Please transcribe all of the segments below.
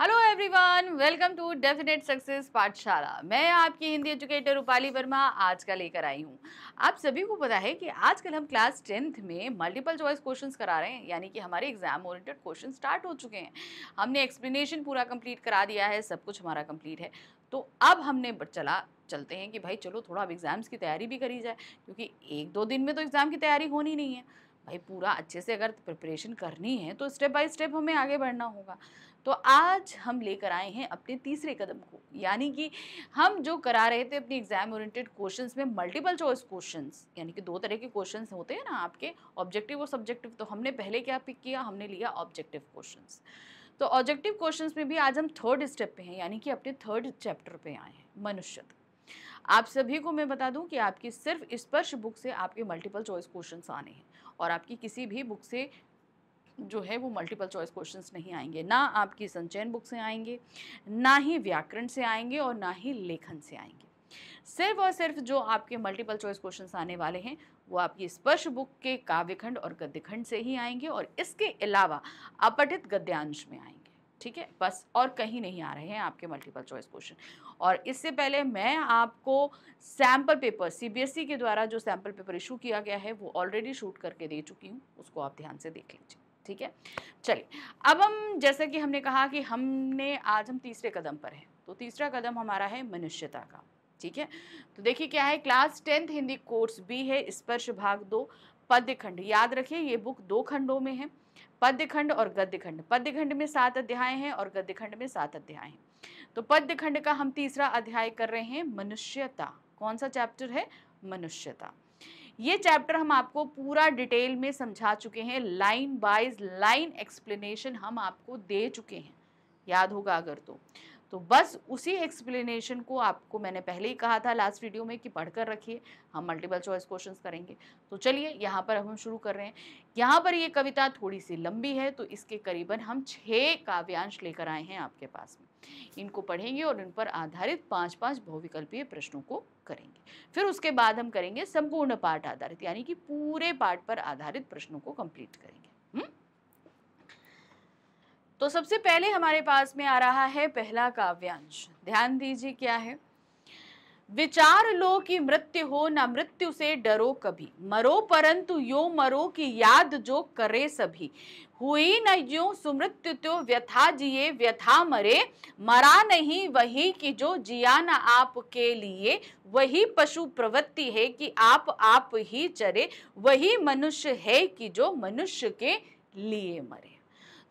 Hello everyone welcome to definite success पाठशाला मैं आपकी हिंदी एजुकेटर रूपाली वर्मा आज का लेकर आई हूँ आप सभी को पता है कि आजकल हम क्लास टेंथ में मल्टीपल चॉइस क्वेश्चंस करा रहे हैं यानी कि हमारे एग्जाम ओरिएंटेड क्वेश्चन स्टार्ट हो चुके हैं हमने एक्सप्लेनेशन पूरा कंप्लीट करा दिया है सब कुछ हमारा कंप्लीट है तो अब हमने चला चलते हैं कि भाई चलो थोड़ा अब एग्ज़ाम्स की तैयारी भी करी जाए क्योंकि एक दो दिन में तो एग्ज़ाम की तैयारी होनी नहीं है भाई पूरा अच्छे से अगर प्रिपरेशन करनी है तो स्टेप बाय स्टेप हमें आगे बढ़ना होगा तो आज हम लेकर आए हैं अपने तीसरे कदम को यानी कि हम जो करा रहे थे अपने एग्जाम ओरिएंटेड क्वेश्चंस में मल्टीपल चॉइस क्वेश्चंस यानी कि दो तरह के क्वेश्चंस होते हैं ना आपके ऑब्जेक्टिव और सब्जेक्टिव तो हमने पहले क्या पिक किया हमने लिया ऑब्जेक्टिव क्वेश्चंस तो ऑब्जेक्टिव क्वेश्चंस में भी आज हम थर्ड स्टेप पर हैं यानी कि अपने थर्ड चैप्टर पर आए हैं मनुष्य आप सभी को मैं बता दूं कि आपकी सिर्फ स्पर्श बुक से आपके मल्टीपल चॉइस क्वेश्चंस आने हैं और आपकी किसी भी बुक से जो है वो मल्टीपल चॉइस क्वेश्चंस नहीं आएंगे ना आपकी संचयन बुक से आएंगे ना ही व्याकरण से आएंगे और ना ही लेखन से आएंगे सिर्फ और सिर्फ जो आपके मल्टीपल चॉइस क्वेश्चंस आने वाले हैं वो आपकी स्पर्श बुक के काव्यखंड और गद्यखंड से ही आएंगे और इसके अलावा अपठित गद्यांश में आएंगे ठीक है बस और कहीं नहीं आ रहे हैं आपके मल्टीपल चॉइस क्वेश्चन और इससे पहले मैं आपको सैम्पल पेपर सीबीएसई के द्वारा जो सैम्पल पेपर इशू किया गया है वो ऑलरेडी शूट करके दे चुकी हूँ उसको आप ध्यान से देख लीजिए ठीक है चलिए अब हम जैसे कि हमने कहा कि हमने आज हम तीसरे कदम पर हैं तो तीसरा कदम हमारा है मनुष्यता का ठीक है तो देखिए क्या है class tenth Hindi course B है स्पर्श भाग दो पद्य खंड याद रखिए ये बुक दो खंडों में है पद्य खंड और गद्य खंड पद्य खंड में सात अध्याय हैं और गद्य खंड में सात अध्याय हैं तो पद्य खंड का हम तीसरा अध्याय कर रहे हैं मनुष्यता कौन सा चैप्टर है मनुष्यता ये चैप्टर हम आपको पूरा डिटेल में समझा चुके हैं लाइन बाइज लाइन एक्सप्लेनेशन हम आपको दे चुके हैं याद होगा अगर तो तो बस उसी एक्सप्लेनेशन को आपको मैंने पहले ही कहा था लास्ट वीडियो में कि पढ़कर रखिए हम मल्टीपल चॉइस क्वेश्चन करेंगे तो चलिए यहाँ पर हम शुरू कर रहे हैं यहाँ पर ये कविता थोड़ी सी लंबी है तो इसके करीबन हम छः काव्यांश लेकर आए हैं आपके पास में इनको पढ़ेंगे और इन पर आधारित पाँच पाँच बहुविकल्पीय प्रश्नों को करेंगे फिर उसके बाद हम करेंगे संपूर्ण पाठ आधारित यानी कि पूरे पाठ पर आधारित प्रश्नों को कम्प्लीट करेंगे तो सबसे पहले हमारे पास में आ रहा है पहला काव्यांश ध्यान दीजिए क्या है विचार लो कि मृत्यु हो ना मृत्यु से डरो कभी मरो परंतु यो मरो कि याद जो करे सभी हुई न यो सुमृत्यु त्यो व्यथा जिए व्यथा मरे मरा नहीं वही कि जो जिया ना आपके लिए वही पशु प्रवृत्ति है कि आप आप ही चरे वही मनुष्य है कि जो मनुष्य के लिए मरे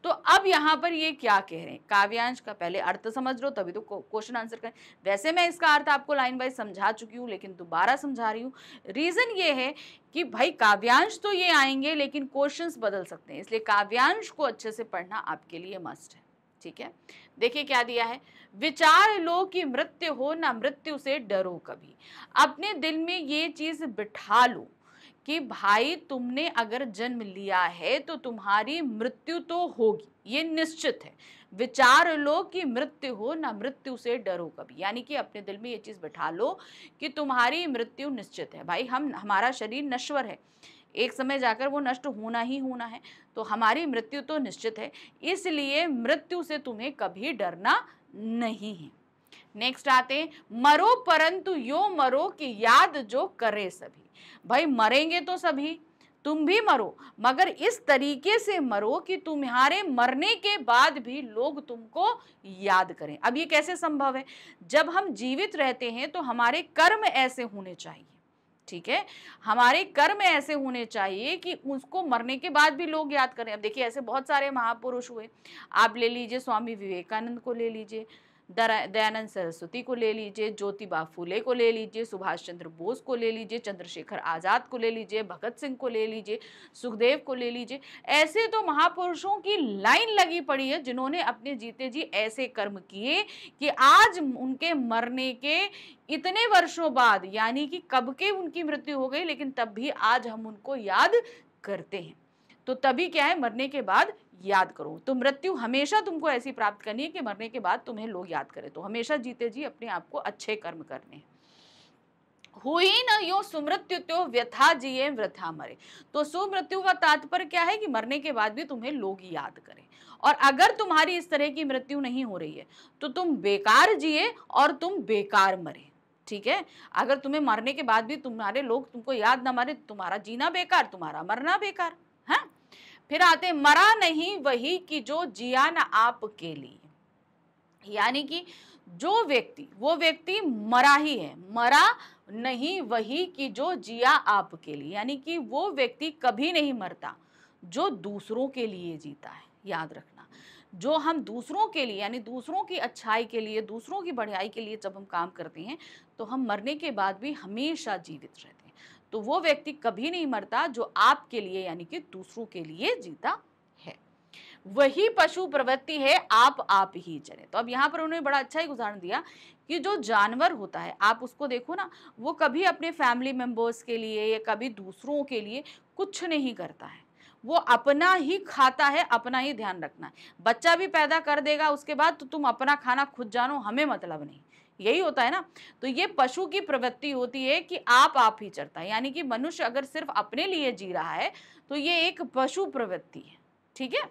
तो अब यहाँ पर ये क्या कह रहे हैं काव्यांश का पहले अर्थ समझ लो तभी तो क्वेश्चन आंसर करें वैसे मैं इसका अर्थ आपको लाइन वाइज समझा चुकी हूँ लेकिन दोबारा समझा रही हूँ रीज़न ये है कि भाई काव्यांश तो ये आएंगे लेकिन क्वेश्चन बदल सकते हैं इसलिए काव्यांश को अच्छे से पढ़ना आपके लिए मस्ट है ठीक है देखिए क्या दिया है विचार लो कि मृत्यु हो ना मृत्यु से डरो कभी अपने दिल में ये चीज़ बिठा लो कि भाई तुमने अगर जन्म लिया है तो तुम्हारी मृत्यु तो होगी ये निश्चित है विचार लो कि मृत्यु हो ना मृत्यु से डरो कभी यानी कि अपने दिल में ये चीज़ बैठा लो कि तुम्हारी मृत्यु निश्चित है भाई हम हमारा शरीर नश्वर है एक समय जाकर वो नष्ट होना ही होना है तो हमारी मृत्यु तो निश्चित है इसलिए मृत्यु से तुम्हें कभी डरना नहीं है नेक्स्ट आते मरो परंतु यो मरो कि याद जो करे सभी भाई मरेंगे तो सभी तुम भी मरो मगर इस तरीके से मरो कि तुम्हारे मरने के बाद भी लोग तुमको याद करें अब ये कैसे संभव है जब हम जीवित रहते हैं तो हमारे कर्म ऐसे होने चाहिए ठीक है हमारे कर्म ऐसे होने चाहिए कि उसको मरने के बाद भी लोग याद करें अब देखिए ऐसे बहुत सारे महापुरुष हुए आप ले लीजिए स्वामी विवेकानंद को ले लीजिए दयानंद सरस्वती को ले लीजिए ज्योतिबा फूले को ले लीजिए सुभाष चंद्र बोस को ले लीजिए चंद्रशेखर आज़ाद को ले लीजिए भगत सिंह को ले लीजिए सुखदेव को ले लीजिए ऐसे तो महापुरुषों की लाइन लगी पड़ी है जिन्होंने अपने जीते जी ऐसे कर्म किए कि आज उनके मरने के इतने वर्षों बाद यानी कि कब के उनकी मृत्यु हो गई लेकिन तब भी आज हम उनको याद करते हैं तो तभी क्या है मरने के बाद याद करो तो मृत्यु हमेशा तुमको ऐसी प्राप्त करनी है कि मरने के बाद तुम्हें लोग याद करें तो हमेशा जीते जी अपने आप को अच्छे कर्म करने हैं हुई न यो सुमृत्यु त्यो व्यथा जिये वृथा मरे तो सुमृत्यु का तात्पर्य क्या है कि मरने के बाद भी तुम्हें लोग याद करें और अगर तुम्हारी इस तरह की मृत्यु नहीं हो रही है तो तुम बेकार जिए और तुम बेकार मरे ठीक है अगर तुम्हें मरने के बाद भी तुम्हारे लोग तुमको याद ना मारे तुम्हारा जीना बेकार तुम्हारा मरना बेकार फिर आते मरा नहीं वही कि जो जिया ना आपके लिए यानी कि जो व्यक्ति वो व्यक्ति मरा ही है मरा नहीं वही कि जो जिया आपके लिए यानी कि वो व्यक्ति कभी नहीं मरता जो दूसरों के लिए जीता है याद रखना जो हम दूसरों के लिए यानी दूसरों की अच्छाई के लिए दूसरों की बढ़ियाई के लिए जब हम काम करते हैं तो हम मरने के बाद भी हमेशा जीवित रहते हैं तो वो व्यक्ति कभी नहीं मरता जो आपके लिए यानी कि दूसरों के लिए जीता है वही पशु प्रवृत्ति है आप आप ही चले तो अब यहाँ पर उन्होंने बड़ा अच्छा एक उदाहरण दिया कि जो जानवर होता है आप उसको देखो ना वो कभी अपने फैमिली मेंबर्स के लिए या कभी दूसरों के लिए कुछ नहीं करता है वो अपना ही खाता है अपना ही ध्यान रखना है बच्चा भी पैदा कर देगा उसके बाद तो तुम अपना खाना खुद जानो हमें मतलब नहीं यही होता है ना तो ये पशु की प्रवृत्ति होती है कि आप आप ही चढ़ता है यानी कि मनुष्य अगर सिर्फ अपने लिए जी रहा है तो ये एक पशु प्रवृत्ति है ठीक है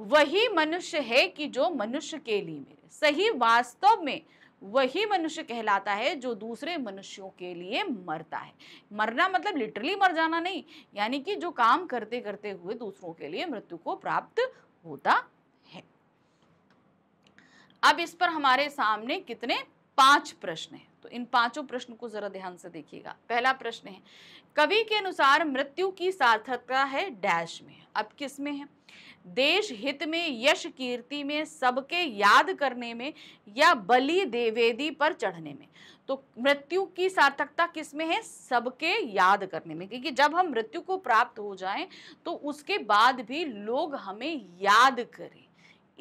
वही मनुष्य है कि जो मनुष्य के लिए मेरे सही वास्तव में वही मनुष्य कहलाता है जो दूसरे मनुष्यों के लिए मरता है मरना मतलब लिटरली मर जाना नहीं यानी कि जो काम करते करते हुए दूसरों के लिए मृत्यु को प्राप्त होता अब इस पर हमारे सामने कितने पांच प्रश्न हैं तो इन पांचों प्रश्न को जरा ध्यान से देखिएगा पहला प्रश्न है कवि के अनुसार मृत्यु की सार्थकता है डैश में अब किस में है देश हित में यश कीर्ति में सबके याद करने में या बलि देवेदी पर चढ़ने में तो मृत्यु की सार्थकता किस में है सबके याद करने में क्योंकि जब हम मृत्यु को प्राप्त हो जाएं तो उसके बाद भी लोग हमें याद करें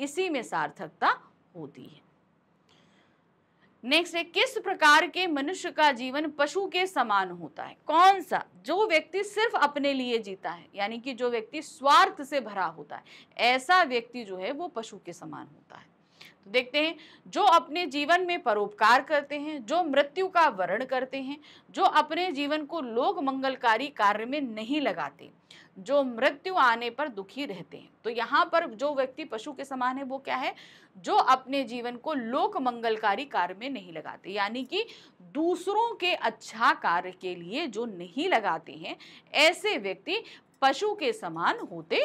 इसी में सार्थकता होती है नेक्स्ट है किस प्रकार के मनुष्य का जीवन पशु के समान होता है कौन सा जो व्यक्ति सिर्फ अपने लिए जीता है यानी कि जो व्यक्ति स्वार्थ से भरा होता है ऐसा व्यक्ति जो है वो पशु के समान होता है देखते हैं जो अपने जीवन में परोपकार करते हैं जो मृत्यु का वर्ण करते हैं जो अपने जीवन को लोक मंगलकारी कार्य में नहीं लगाते जो मृत्यु आने पर दुखी रहते हैं तो यहाँ पर जो व्यक्ति पशु के समान है वो क्या है जो अपने जीवन को लोक मंगलकारी कार्य में नहीं लगाते यानी कि दूसरों के अच्छा कार्य के लिए जो नहीं लगाते हैं ऐसे व्यक्ति पशु के समान होते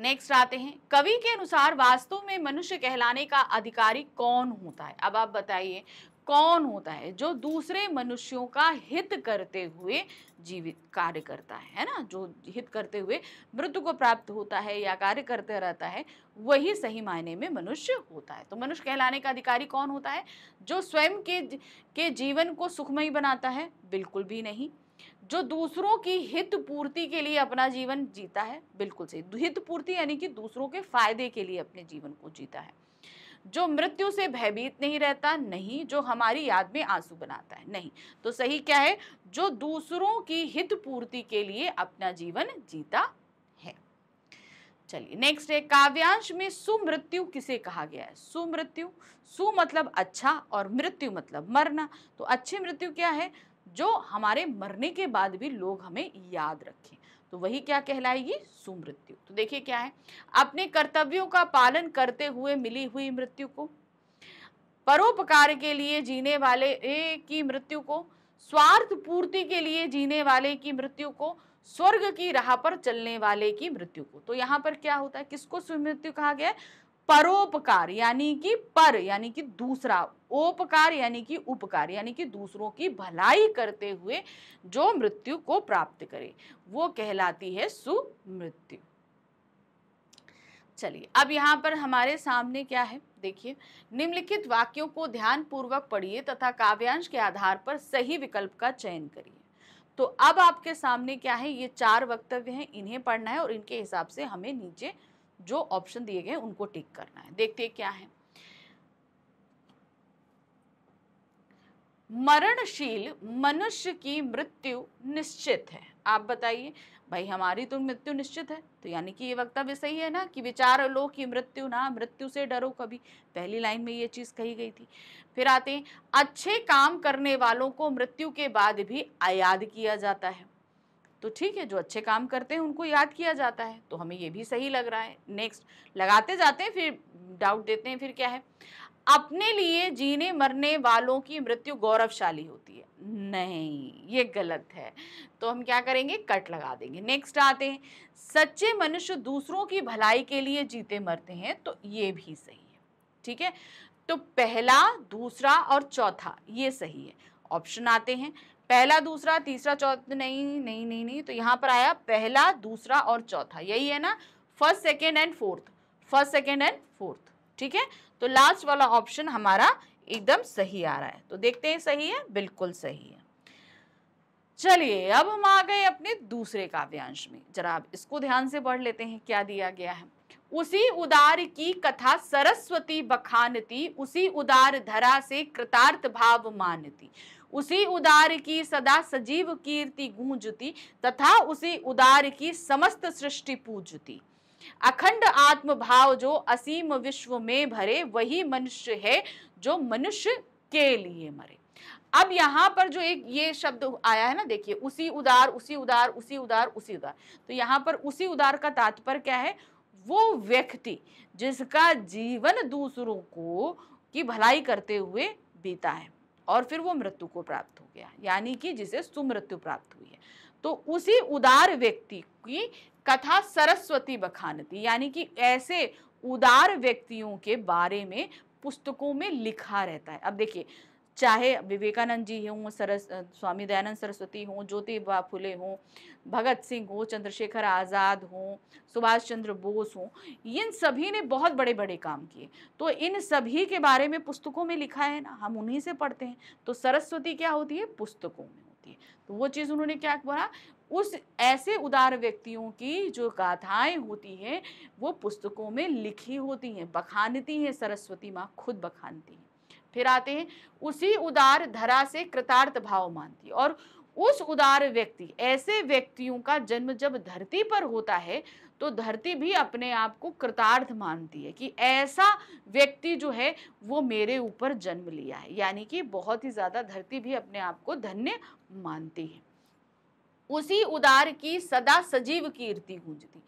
नेक्स्ट आते हैं कवि के अनुसार वास्तव में मनुष्य कहलाने का अधिकारी कौन होता है अब आप बताइए कौन होता है जो दूसरे मनुष्यों का हित करते हुए जीवित कार्य करता है ना जो हित करते हुए मृत्यु को प्राप्त होता है या कार्य करते रहता है वही सही मायने में मनुष्य होता है तो मनुष्य कहलाने का अधिकारी कौन होता है जो स्वयं के के जीवन को सुखमयी बनाता है बिल्कुल भी नहीं जो दूसरों की हित पूर्ति के लिए अपना जीवन जीता है बिल्कुल सही हित पूर्ति यानी कि दूसरों के फायदे के लिए अपने जीवन को जीता है जो मृत्यु से भयभीत नहीं रहता नहीं जो हमारी याद में आंसू बनाता है नहीं तो सही क्या है जो दूसरों की हित पूर्ति के लिए अपना जीवन जीता है चलिए नेक्स्ट है काव्यांश में सुमृत्यु किसे कहा गया है सुमृत्यु सु मतलब अच्छा और मृत्यु मतलब मरना तो अच्छी मृत्यु क्या है जो हमारे मरने के बाद भी लोग हमें याद रखें तो वही क्या कहलाएगी सुमृत्यु तो देखिए क्या है अपने कर्तव्यों का पालन करते हुए मिली हुई मृत्यु को परोपकार के लिए जीने वाले की मृत्यु को स्वार्थ पूर्ति के लिए जीने वाले की मृत्यु को स्वर्ग की राह पर चलने वाले की मृत्यु को तो यहाँ पर क्या होता है किसको सुमृत्यु कहा गया है परोपकार यानी कि पर यानी कि दूसरा ओपकार यानी कि उपकार यानी कि दूसरों की भलाई करते हुए जो मृत्यु को प्राप्त करे वो कहलाती है सुमृत्यु चलिए अब यहाँ पर हमारे सामने क्या है देखिए निम्नलिखित वाक्यों को ध्यान पूर्वक पढ़िए तथा काव्यांश के आधार पर सही विकल्प का चयन करिए तो अब आपके सामने क्या है ये चार वक्तव्य हैं इन्हें पढ़ना है और इनके हिसाब से हमें नीचे जो ऑप्शन दिए गए उनको टिक करना है देखते क्या है मरणशील मनुष्य की मृत्यु निश्चित है आप बताइए भाई हमारी तो मृत्यु निश्चित है तो यानी कि ये वक्तव्य सही है ना कि विचार लो कि मृत्यु ना मृत्यु से डरो कभी पहली लाइन में ये चीज़ कही गई थी फिर आते हैं अच्छे काम करने वालों को मृत्यु के बाद भी आयाद किया जाता है तो ठीक है जो अच्छे काम करते हैं उनको याद किया जाता है तो हमें ये भी सही लग रहा है नेक्स्ट लगाते जाते हैं फिर डाउट देते हैं फिर क्या है अपने लिए जीने मरने वालों की मृत्यु गौरवशाली होती है नहीं ये गलत है तो हम क्या करेंगे कट लगा देंगे नेक्स्ट आते हैं सच्चे मनुष्य दूसरों की भलाई के लिए जीते मरते हैं तो ये भी सही है ठीक है तो पहला दूसरा और चौथा ये सही है ऑप्शन आते हैं पहला दूसरा तीसरा चौथा नहीं नहीं नहीं नहीं तो यहाँ पर आया पहला दूसरा और चौथा यही है ना first second and fourth first second and fourth ठीक है तो लास्ट वाला ऑप्शन हमारा एकदम सही आ रहा है तो देखते हैं सही है बिल्कुल सही है चलिए अब हम आ गए अपने दूसरे काव्यांश में जरा आप इसको ध्यान से पढ़ लेते हैं क्या दिया गया है उसी उदार की कथा सरस्वती बखानती उसी उदार धरा से कृतार्थ भाव मानती उसी उदार की सदा सजीव कीर्ति गूंजती तथा उसी उदार की समस्त सृष्टि पूजती अखंड आत्म भाव जो असीम विश्व में भरे वही मनुष्य है जो मनुष्य के लिए मरे अब यहाँ पर जो एक ये शब्द आया है ना देखिए उसी उदार उसी उदार उसी उदार उसी उदार तो यहाँ पर उसी उदार का तात्पर्य क्या है वो व्यक्ति जिसका जीवन दूसरों को की भलाई करते हुए बीता है और फिर वो मृत्यु को प्राप्त हो गया यानी कि जिसे सुमृत्यु प्राप्त हुई है तो उसी उदार व्यक्ति की कथा सरस्वती बखानती यानी कि ऐसे उदार व्यक्तियों के बारे में पुस्तकों में लिखा रहता है अब देखिए चाहे विवेकानंद जी हों सरस स्वामी दयानंद सरस्वती हों ज्योतिबा फुले हों भगत सिंह हों चंद्रशेखर आज़ाद हों सुभाष चंद्र बोस हों इन सभी ने बहुत बड़े बड़े काम किए तो इन सभी के बारे में पुस्तकों में लिखा है ना हम उन्हीं से पढ़ते हैं तो सरस्वती क्या होती है पुस्तकों में होती है तो वो चीज़ उन्होंने क्या बोला उस ऐसे उदार व्यक्तियों की जो गाथाएं होती हैं वो पुस्तकों में लिखी होती हैं बखानती हैं सरस्वती माँ खुद बखानती हैं फिर आते हैं उसी उदार धरा से कृतार्थ भाव मानती और उस उदार व्यक्ति ऐसे व्यक्तियों का जन्म जब धरती पर होता है तो धरती भी अपने आप को कृतार्थ मानती है कि ऐसा व्यक्ति जो है वो मेरे ऊपर जन्म लिया है यानी कि बहुत ही ज़्यादा धरती भी अपने आप को धन्य मानती है उसी उदार की सदा सजीव कीर्ति गूंजती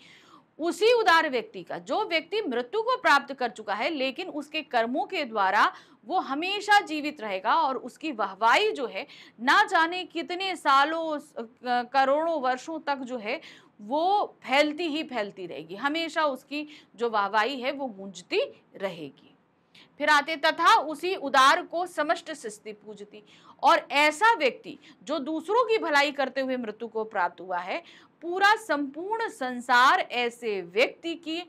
उसी उदार व्यक्ति का जो व्यक्ति मृत्यु को प्राप्त कर चुका है लेकिन उसके कर्मों के द्वारा वो हमेशा जीवित रहेगा और उसकी वाहवाही जो है ना जाने कितने सालों करोड़ों वर्षों तक जो है वो फैलती ही फैलती रहेगी हमेशा उसकी जो वाहवाही है वो गूंजती रहेगी फिर आते तथा उसी उदार को समस्त सृष्टि पूजती और ऐसा व्यक्ति जो दूसरों की भलाई करते हुए मृत्यु को प्राप्त हुआ है पूरा संपूर्ण संसार ऐसे व्यक्ति की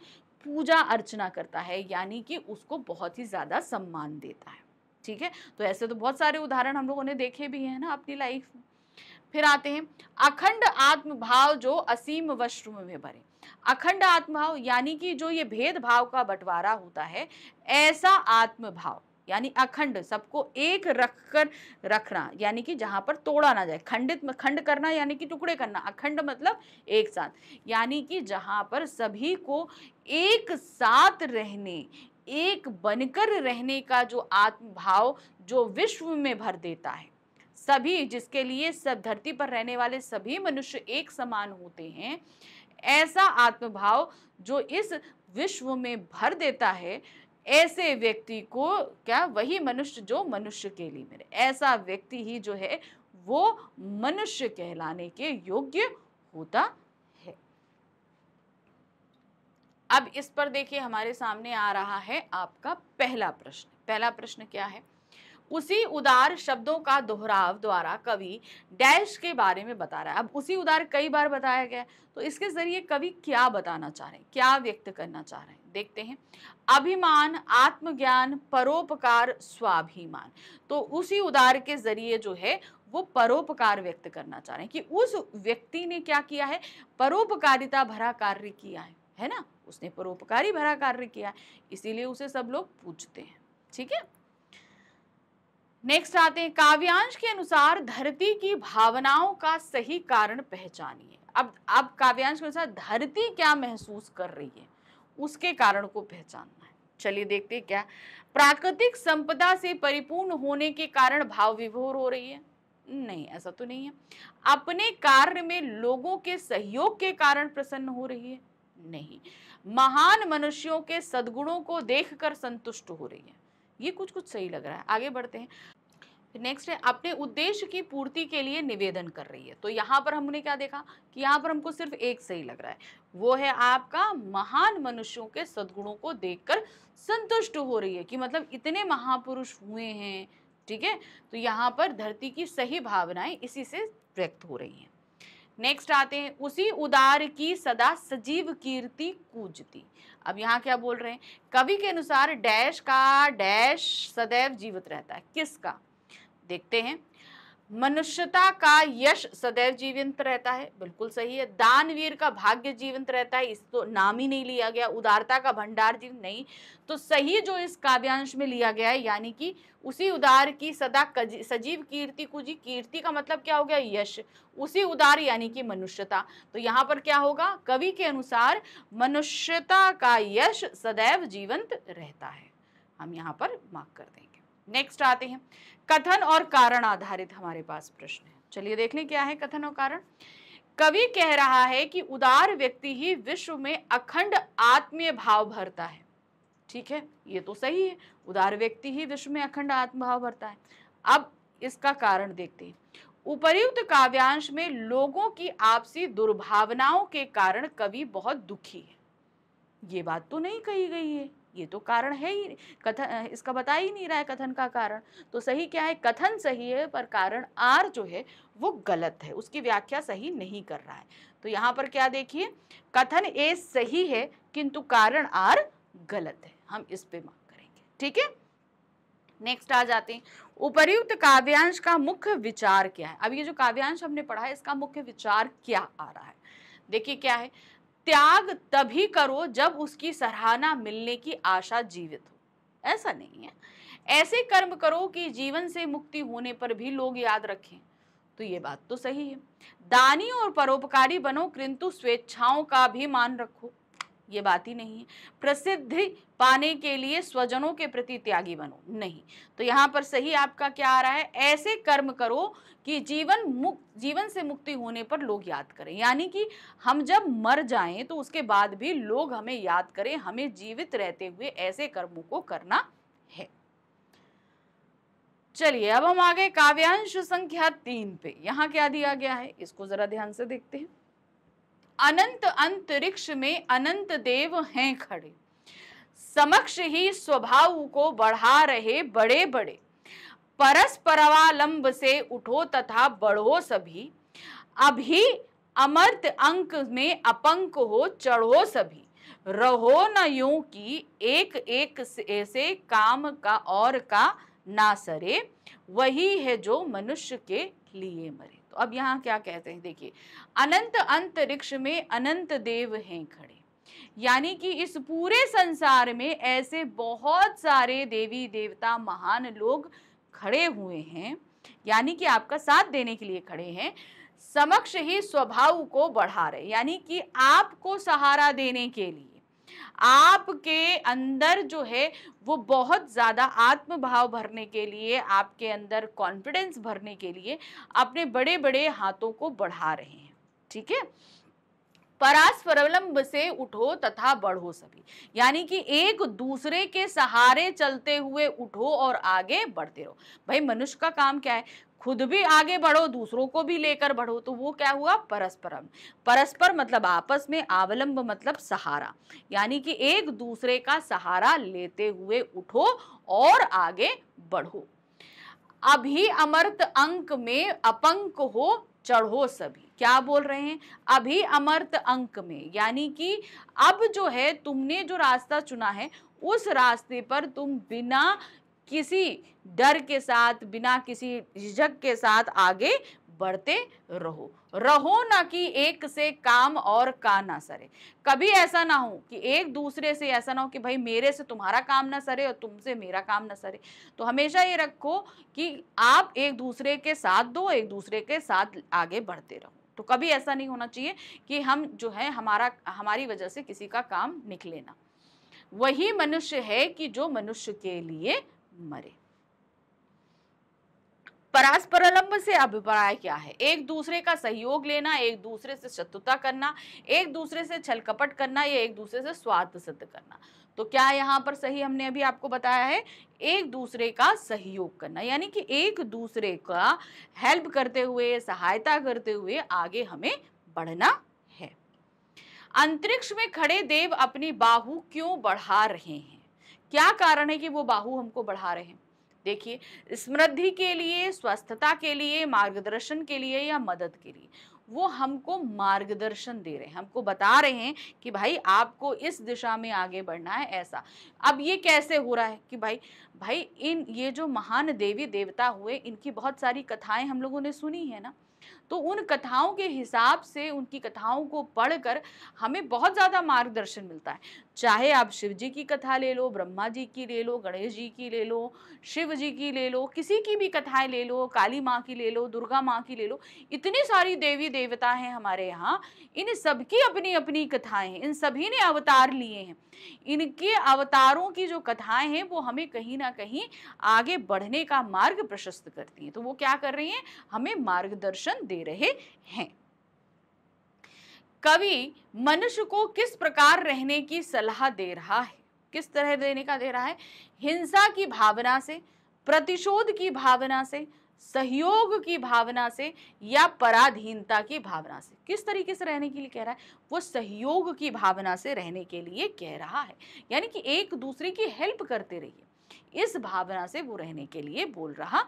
पूजा अर्चना करता है यानी कि उसको बहुत ही ज़्यादा सम्मान देता है ठीक है तो ऐसे तो बहुत सारे उदाहरण हम लोगों ने देखे भी हैं ना अपनी लाइफ में फिर आते हैं अखंड आत्मभाव जो असीम वस्त्र में भरे अखंड आत्मभाव यानी कि जो ये भेदभाव का बंटवारा होता है ऐसा आत्मभाव यानी अखंड सबको एक रख कर रखना यानी कि जहां पर तोड़ा ना जाए खंडित खंड करना यानी कि टुकड़े करना अखंड मतलब एक साथ यानी कि जहाँ पर सभी को एक साथ रहने एक बनकर रहने का जो आत्मभाव जो विश्व में भर देता है सभी जिसके लिए सब धरती पर रहने वाले सभी मनुष्य एक समान होते हैं ऐसा आत्मभाव जो इस विश्व में भर देता है ऐसे व्यक्ति को क्या वही मनुष्य जो मनुष्य के लिए मेरे ऐसा व्यक्ति ही जो है वो मनुष्य कहलाने के योग्य होता है अब इस पर देखिए हमारे सामने आ रहा है आपका पहला प्रश्न पहला प्रश्न क्या है उसी उदार शब्दों का दोहराव द्वारा कवि डैश के बारे में बता रहा है अब उसी उदार कई बार बताया गया तो इसके जरिए कवि क्या बताना चाह रहे हैं क्या व्यक्त करना चाह रहे हैं देखते हैं अभिमान आत्मज्ञान परोपकार स्वाभिमान तो उसी उदार के जरिए जो है वो परोपकार व्यक्त करना चाह रहे हैं कि उस व्यक्ति ने क्या किया है परोपकारिता भरा कार्य किया है है ना उसने परोपकारी भरा कार्य किया है इसीलिए उसे सब लोग पूछते हैं ठीक है नेक्स्ट आते हैं काव्यांश के अनुसार धरती की भावनाओं का सही कारण पहचानिए अब अब काव्यांश के अनुसार धरती क्या महसूस कर रही है उसके कारण को पहचानना है चलिए देखते क्या प्राकृतिक संपदा से परिपूर्ण होने के कारण भाव विभोर हो रही है नहीं ऐसा तो नहीं है अपने कार्य में लोगों के सहयोग के कारण प्रसन्न हो रही है नहीं महान मनुष्यों के सदगुणों को देखकर संतुष्ट हो रही है ये कुछ कुछ सही लग रहा है आगे बढ़ते हैं नेक्स्ट है अपने उद्देश्य की पूर्ति के लिए निवेदन कर रही है तो यहाँ पर हमने क्या देखा कि यहाँ पर हमको सिर्फ एक सही लग रहा है वो है आपका महान मनुष्यों के सद्गुणों को देखकर संतुष्ट हो रही है कि मतलब इतने महापुरुष हुए हैं ठीक है तो यहाँ पर धरती की सही भावनाएं इसी से व्यक्त हो रही हैं नेक्स्ट आते हैं उसी उदार की सदा सजीव कीर्ति कूजती अब यहाँ क्या बोल रहे हैं कवि के अनुसार डैश का डैश सदैव जीवित रहता है किसका देखते हैं मनुष्यता का यश सदैव जीवंत रहता है बिल्कुल सही है दानवीर का भाग्य जीवंत रहता है इस तो नाम ही नहीं लिया गया उदारता का भंडार जीव नहीं तो सही जो इस काव्यांश में लिया गया है यानी कि उसी उदार की सदा सजीव कीर्ति कुजी कीर्ति का मतलब क्या हो गया यश उसी उदार यानी कि मनुष्यता तो यहाँ पर क्या होगा कवि के अनुसार मनुष्यता का यश सदैव जीवंत रहता है हम यहाँ पर माफ कर देंगे नेक्स्ट आते हैं कथन और कारण आधारित हमारे पास प्रश्न है चलिए देख लें क्या है कथन और कारण कवि कह रहा है कि उदार व्यक्ति ही विश्व में अखंड आत्मीय भाव भरता है ठीक है ये तो सही है उदार व्यक्ति ही विश्व में अखंड आत्मभाव भरता है अब इसका कारण देखते हैं उपर्युक्त काव्यांश में लोगों की आपसी दुर्भावनाओं के कारण कवि बहुत दुखी है ये बात तो नहीं कही गई है ये तो कारण है ही कथन इसका बता ही नहीं रहा है कथन का कारण तो सही क्या है कथन सही है पर कारण आर जो है वो गलत है उसकी व्याख्या सही नहीं कर रहा है तो यहाँ पर क्या देखिए कथन ए सही है किंतु कारण आर गलत है हम इस पे मांग करेंगे ठीक है नेक्स्ट आ जाते हैं उपर्युक्त काव्यांश का मुख्य विचार क्या है अब ये जो काव्यांश हमने पढ़ा है इसका मुख्य विचार क्या आ रहा है देखिए क्या है त्याग तभी करो जब उसकी सराहना मिलने की आशा जीवित हो ऐसा नहीं है ऐसे कर्म करो कि जीवन से मुक्ति होने पर भी लोग याद रखें तो ये बात तो सही है दानी और परोपकारी बनो किंतु स्वेच्छाओं का भी मान रखो ये बात ही नहीं है प्रसिद्धि पाने के लिए स्वजनों के प्रति त्यागी बनो नहीं तो यहाँ पर सही आपका क्या आ रहा है ऐसे कर्म करो कि जीवन मुक्त जीवन से मुक्ति होने पर लोग याद करें यानी कि हम जब मर जाएं तो उसके बाद भी लोग हमें याद करें हमें जीवित रहते हुए ऐसे कर्मों को करना है चलिए अब हम आ गए काव्यांश संख्या तीन पे यहाँ क्या दिया गया है इसको जरा ध्यान से देखते हैं अनंत अंतरिक्ष में अनंत देव हैं खड़े समक्ष ही स्वभाव को बढ़ा रहे बड़े बड़े परस्परावलंब से उठो तथा बढ़ो सभी अभी अमर्त अंक में अपंक हो चढ़ो सभी रहो न यूं कि एक एक ऐसे काम का और का ना सरे वही है जो मनुष्य के लिए मरे तो अब यहाँ क्या कहते हैं देखिए अनंत अंतरिक्ष में अनंत देव हैं खड़े यानी कि इस पूरे संसार में ऐसे बहुत सारे देवी देवता महान लोग खड़े हुए हैं यानी कि आपका साथ देने के लिए खड़े हैं समक्ष ही स्वभाव को बढ़ा रहे यानी कि आपको सहारा देने के लिए आपके अंदर जो है वो बहुत ज़्यादा आत्मभाव भरने के लिए आपके अंदर कॉन्फिडेंस भरने के लिए अपने बड़े बड़े हाथों को बढ़ा रहे हैं ठीक है परास्परावलंब से उठो तथा बढ़ो सभी यानी कि एक दूसरे के सहारे चलते हुए उठो और आगे बढ़ते रहो भाई मनुष्य का काम क्या है खुद भी आगे बढ़ो दूसरों को भी लेकर बढ़ो तो वो क्या हुआ परस्परम परस्पर मतलब आपस में आवलंब मतलब सहारा यानी कि एक दूसरे का सहारा लेते हुए उठो और आगे बढ़ो अभी अमर्त अंक में अपंक हो चढ़ो सभी क्या बोल रहे हैं अभी अमर्त अंक में यानी कि अब जो है तुमने जो रास्ता चुना है उस रास्ते पर तुम बिना किसी डर के साथ बिना किसी झिझक के साथ आगे बढ़ते रहो रहो ना कि एक से काम और का ना सरे कभी ऐसा ना हो कि एक दूसरे से ऐसा ना हो कि भाई मेरे से तुम्हारा काम ना सरे और तुमसे मेरा काम ना सरे तो हमेशा ये रखो कि आप एक दूसरे के साथ दो एक दूसरे के साथ आगे बढ़ते रहो तो कभी ऐसा नहीं होना चाहिए कि हम जो है हमारा हमारी वजह से किसी का काम निकले ना वही मनुष्य है कि जो मनुष्य के लिए मरे परास्परालंब से अभिप्राय क्या है एक दूसरे का सहयोग लेना एक दूसरे से शत्रुता करना एक दूसरे से छल कपट करना या एक दूसरे से स्वार्थ सिद्ध करना तो क्या यहाँ पर सही हमने अभी आपको बताया है एक दूसरे का सहयोग करना यानी कि एक दूसरे का हेल्प करते हुए सहायता करते हुए आगे हमें बढ़ना है अंतरिक्ष में खड़े देव अपनी बाहू क्यों बढ़ा रहे हैं क्या कारण है कि वो बाहु हमको बढ़ा रहे हैं देखिए समृद्धि के लिए स्वस्थता के लिए मार्गदर्शन के लिए या मदद के लिए वो हमको मार्गदर्शन दे रहे हैं हमको बता रहे हैं कि भाई आपको इस दिशा में आगे बढ़ना है ऐसा अब ये कैसे हो रहा है कि भाई भाई इन ये जो महान देवी देवता हुए इनकी बहुत सारी कथाएं हम लोगों ने सुनी है ना तो उन कथाओं के हिसाब से उनकी कथाओं को पढ़कर हमें बहुत ज़्यादा मार्गदर्शन मिलता है चाहे आप शिव जी की कथा ले लो ब्रह्मा जी की ले लो गणेश जी की ले लो शिव जी की ले लो किसी की भी कथाएं ले लो काली माँ की ले लो दुर्गा माँ की ले लो इतनी सारी देवी देवता हैं हमारे यहाँ इन सबकी अपनी अपनी कथाएं हैं इन सभी ने अवतार लिए हैं इनके अवतारों की जो कथाएं हैं वो हमें कहीं ना कहीं आगे बढ़ने का मार्ग प्रशस्त करती हैं तो वो क्या कर रही हैं हमें मार्गदर्शन दे दे रहे हैं कवि मनुष्य को किस प्रकार रहने की सलाह दे रहा है किस तरह देने का दे रहा है हिंसा की भावना से प्रतिशोध की भावना से सहयोग की भावना से या पराधीनता की भावना से किस तरीके से रहने के लिए कह रहा है वो सहयोग की भावना से रहने के लिए कह रहा है यानी कि एक दूसरे की हेल्प करते रहिए इस भावना से वो रहने के लिए बोल रहा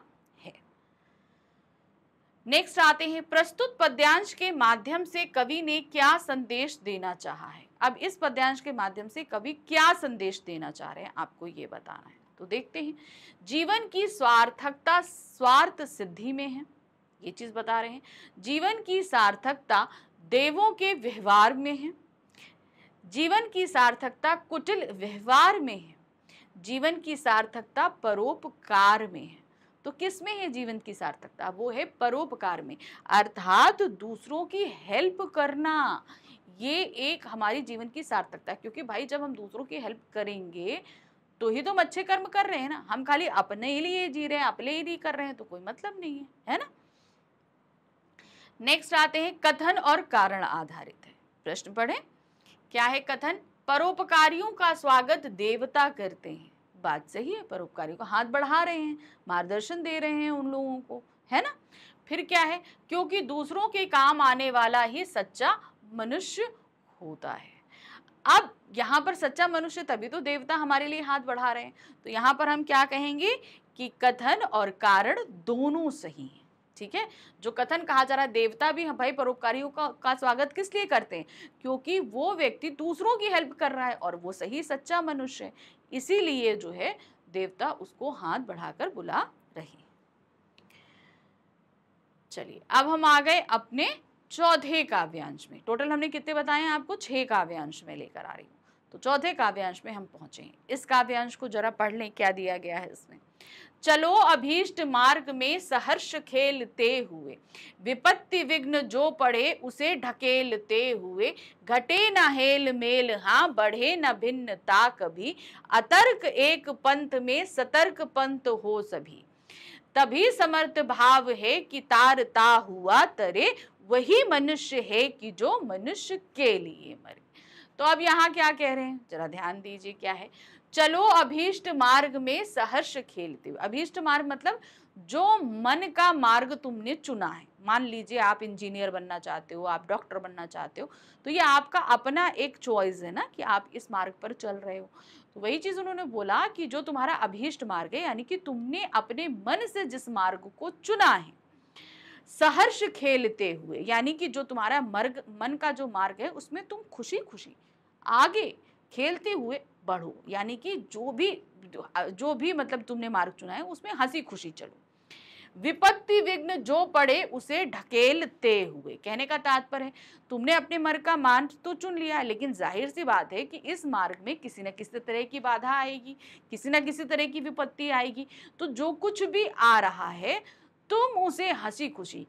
नेक्स्ट आते हैं प्रस्तुत पद्यांश के माध्यम से कवि ने क्या संदेश देना चाहा है अब इस पद्यांश के माध्यम से कवि क्या संदेश देना चाह रहे हैं आपको ये बताना है तो देखते हैं जीवन की स्वार्थकता स्वार्थ सिद्धि में है ये चीज़ बता रहे हैं जीवन की सार्थकता देवों के व्यवहार में है जीवन की सार्थकता कुटिल व्यवहार में है जीवन की सार्थकता परोपकार में है तो किस में है जीवन की सार्थकता वो है परोपकार में अर्थात दूसरों की हेल्प करना ये एक हमारी जीवन की सार्थकता है क्योंकि भाई जब हम दूसरों की हेल्प करेंगे तो ही तो हम अच्छे कर्म कर रहे हैं ना हम खाली अपने लिए जी रहे हैं अपने ही लिए कर रहे हैं तो कोई मतलब नहीं है है ना नेक्स्ट आते हैं कथन और कारण आधारित है प्रश्न पढ़े क्या है कथन परोपकारियों का स्वागत देवता करते हैं बात सही है परोपकारी को हाथ बढ़ा रहे हैं मार्गदर्शन दे रहे हैं उन लोगों को है ना फिर क्या है क्योंकि दूसरों के काम आने वाला ही सच्चा मनुष्य होता है अब यहाँ पर सच्चा मनुष्य तभी तो देवता हमारे लिए हाथ बढ़ा रहे हैं तो यहाँ पर हम क्या कहेंगे कि कथन और कारण दोनों सही हैं ठीक है जो कथन कहा जा रहा है देवता भी भाई परोपकारियों का, का स्वागत किस लिए करते हैं क्योंकि वो व्यक्ति दूसरों की हेल्प कर रहा है और वो सही सच्चा मनुष्य है इसीलिए जो है देवता उसको हाथ बढ़ाकर बुला रहे चलिए अब हम आ गए अपने चौथे काव्यांश में टोटल हमने कितने बताए हैं आपको छह काव्यांश में लेकर आ रही हूँ तो चौथे काव्यांश में हम पहुंचे हैं इस काव्यांश को जरा पढ़ लें क्या दिया गया है इसमें चलो अभीष्ट मार्ग में सहर्ष खेलते हुए विपत्ति विघ्न जो पड़े उसे ढकेलते हुए घटे न हेल मेल हाँ बढ़े न भिन्नता कभी अतर्क एक पंथ में सतर्क पंथ हो सभी तभी समर्थ भाव है कि तारता हुआ तरे वही मनुष्य है कि जो मनुष्य के लिए मरे तो अब यहाँ क्या कह रहे हैं जरा ध्यान दीजिए क्या है चलो अभीष्ट मार्ग में सहर्ष खेलते हुए अभीष्ट मार्ग मतलब जो मन का मार्ग तुमने चुना है मान लीजिए आप इंजीनियर बनना चाहते हो आप डॉक्टर बनना चाहते हो तो ये आपका अपना एक चॉइस है ना कि आप इस मार्ग पर चल रहे हो तो वही चीज़ उन्होंने बोला कि जो तुम्हारा अभीष्ट मार्ग है यानी कि तुमने अपने मन से जिस मार्ग को चुना है सहर्ष खेलते हुए यानी कि जो तुम्हारा मर्ग मन का जो मार्ग है उसमें तुम खुशी खुशी आगे खेलते हुए बढ़ो यानी कि जो भी जो भी मतलब तुमने मार्ग चुना है उसमें हंसी खुशी चलो विपत्ति विघ्न जो पड़े उसे ढकेलते हुए कहने का तात्पर्य है तुमने अपने मार्ग का मार्ग तो चुन लिया है लेकिन जाहिर सी बात है कि इस मार्ग में किसी न किसी तरह की बाधा आएगी किसी न किसी तरह की विपत्ति आएगी तो जो कुछ भी आ रहा है तुम उसे हंसी खुशी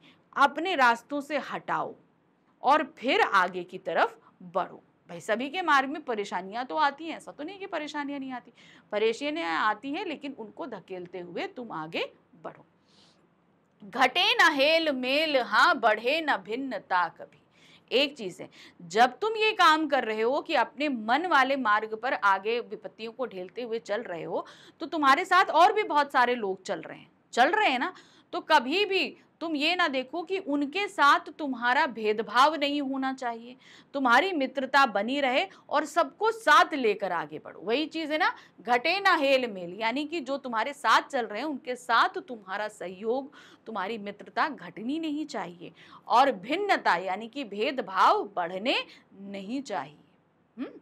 अपने रास्तों से हटाओ और फिर आगे की तरफ बढ़ो भाई सभी के मार्ग में परेशानियां तो आती हैं ऐसा तो नहीं कि परेशानियां नहीं आती परेशानियां आती हैं लेकिन उनको धकेलते हुए तुम आगे बढ़ो घटे न हेल मेल हाँ बढ़े न भिन्नता कभी एक चीज़ है जब तुम ये काम कर रहे हो कि अपने मन वाले मार्ग पर आगे विपत्तियों को ढेलते हुए चल रहे हो तो तुम्हारे साथ और भी बहुत सारे लोग चल रहे हैं चल रहे हैं ना तो कभी भी तुम ये ना देखो कि उनके साथ तुम्हारा भेदभाव नहीं होना चाहिए तुम्हारी मित्रता बनी रहे और सबको साथ लेकर आगे बढ़ो वही चीज़ है ना घटे ना हेल मेल यानी कि जो तुम्हारे साथ चल रहे हैं उनके साथ तुम्हारा सहयोग तुम्हारी मित्रता घटनी नहीं चाहिए और भिन्नता यानी कि भेदभाव बढ़ने नहीं चाहिए हुँ? हम्म?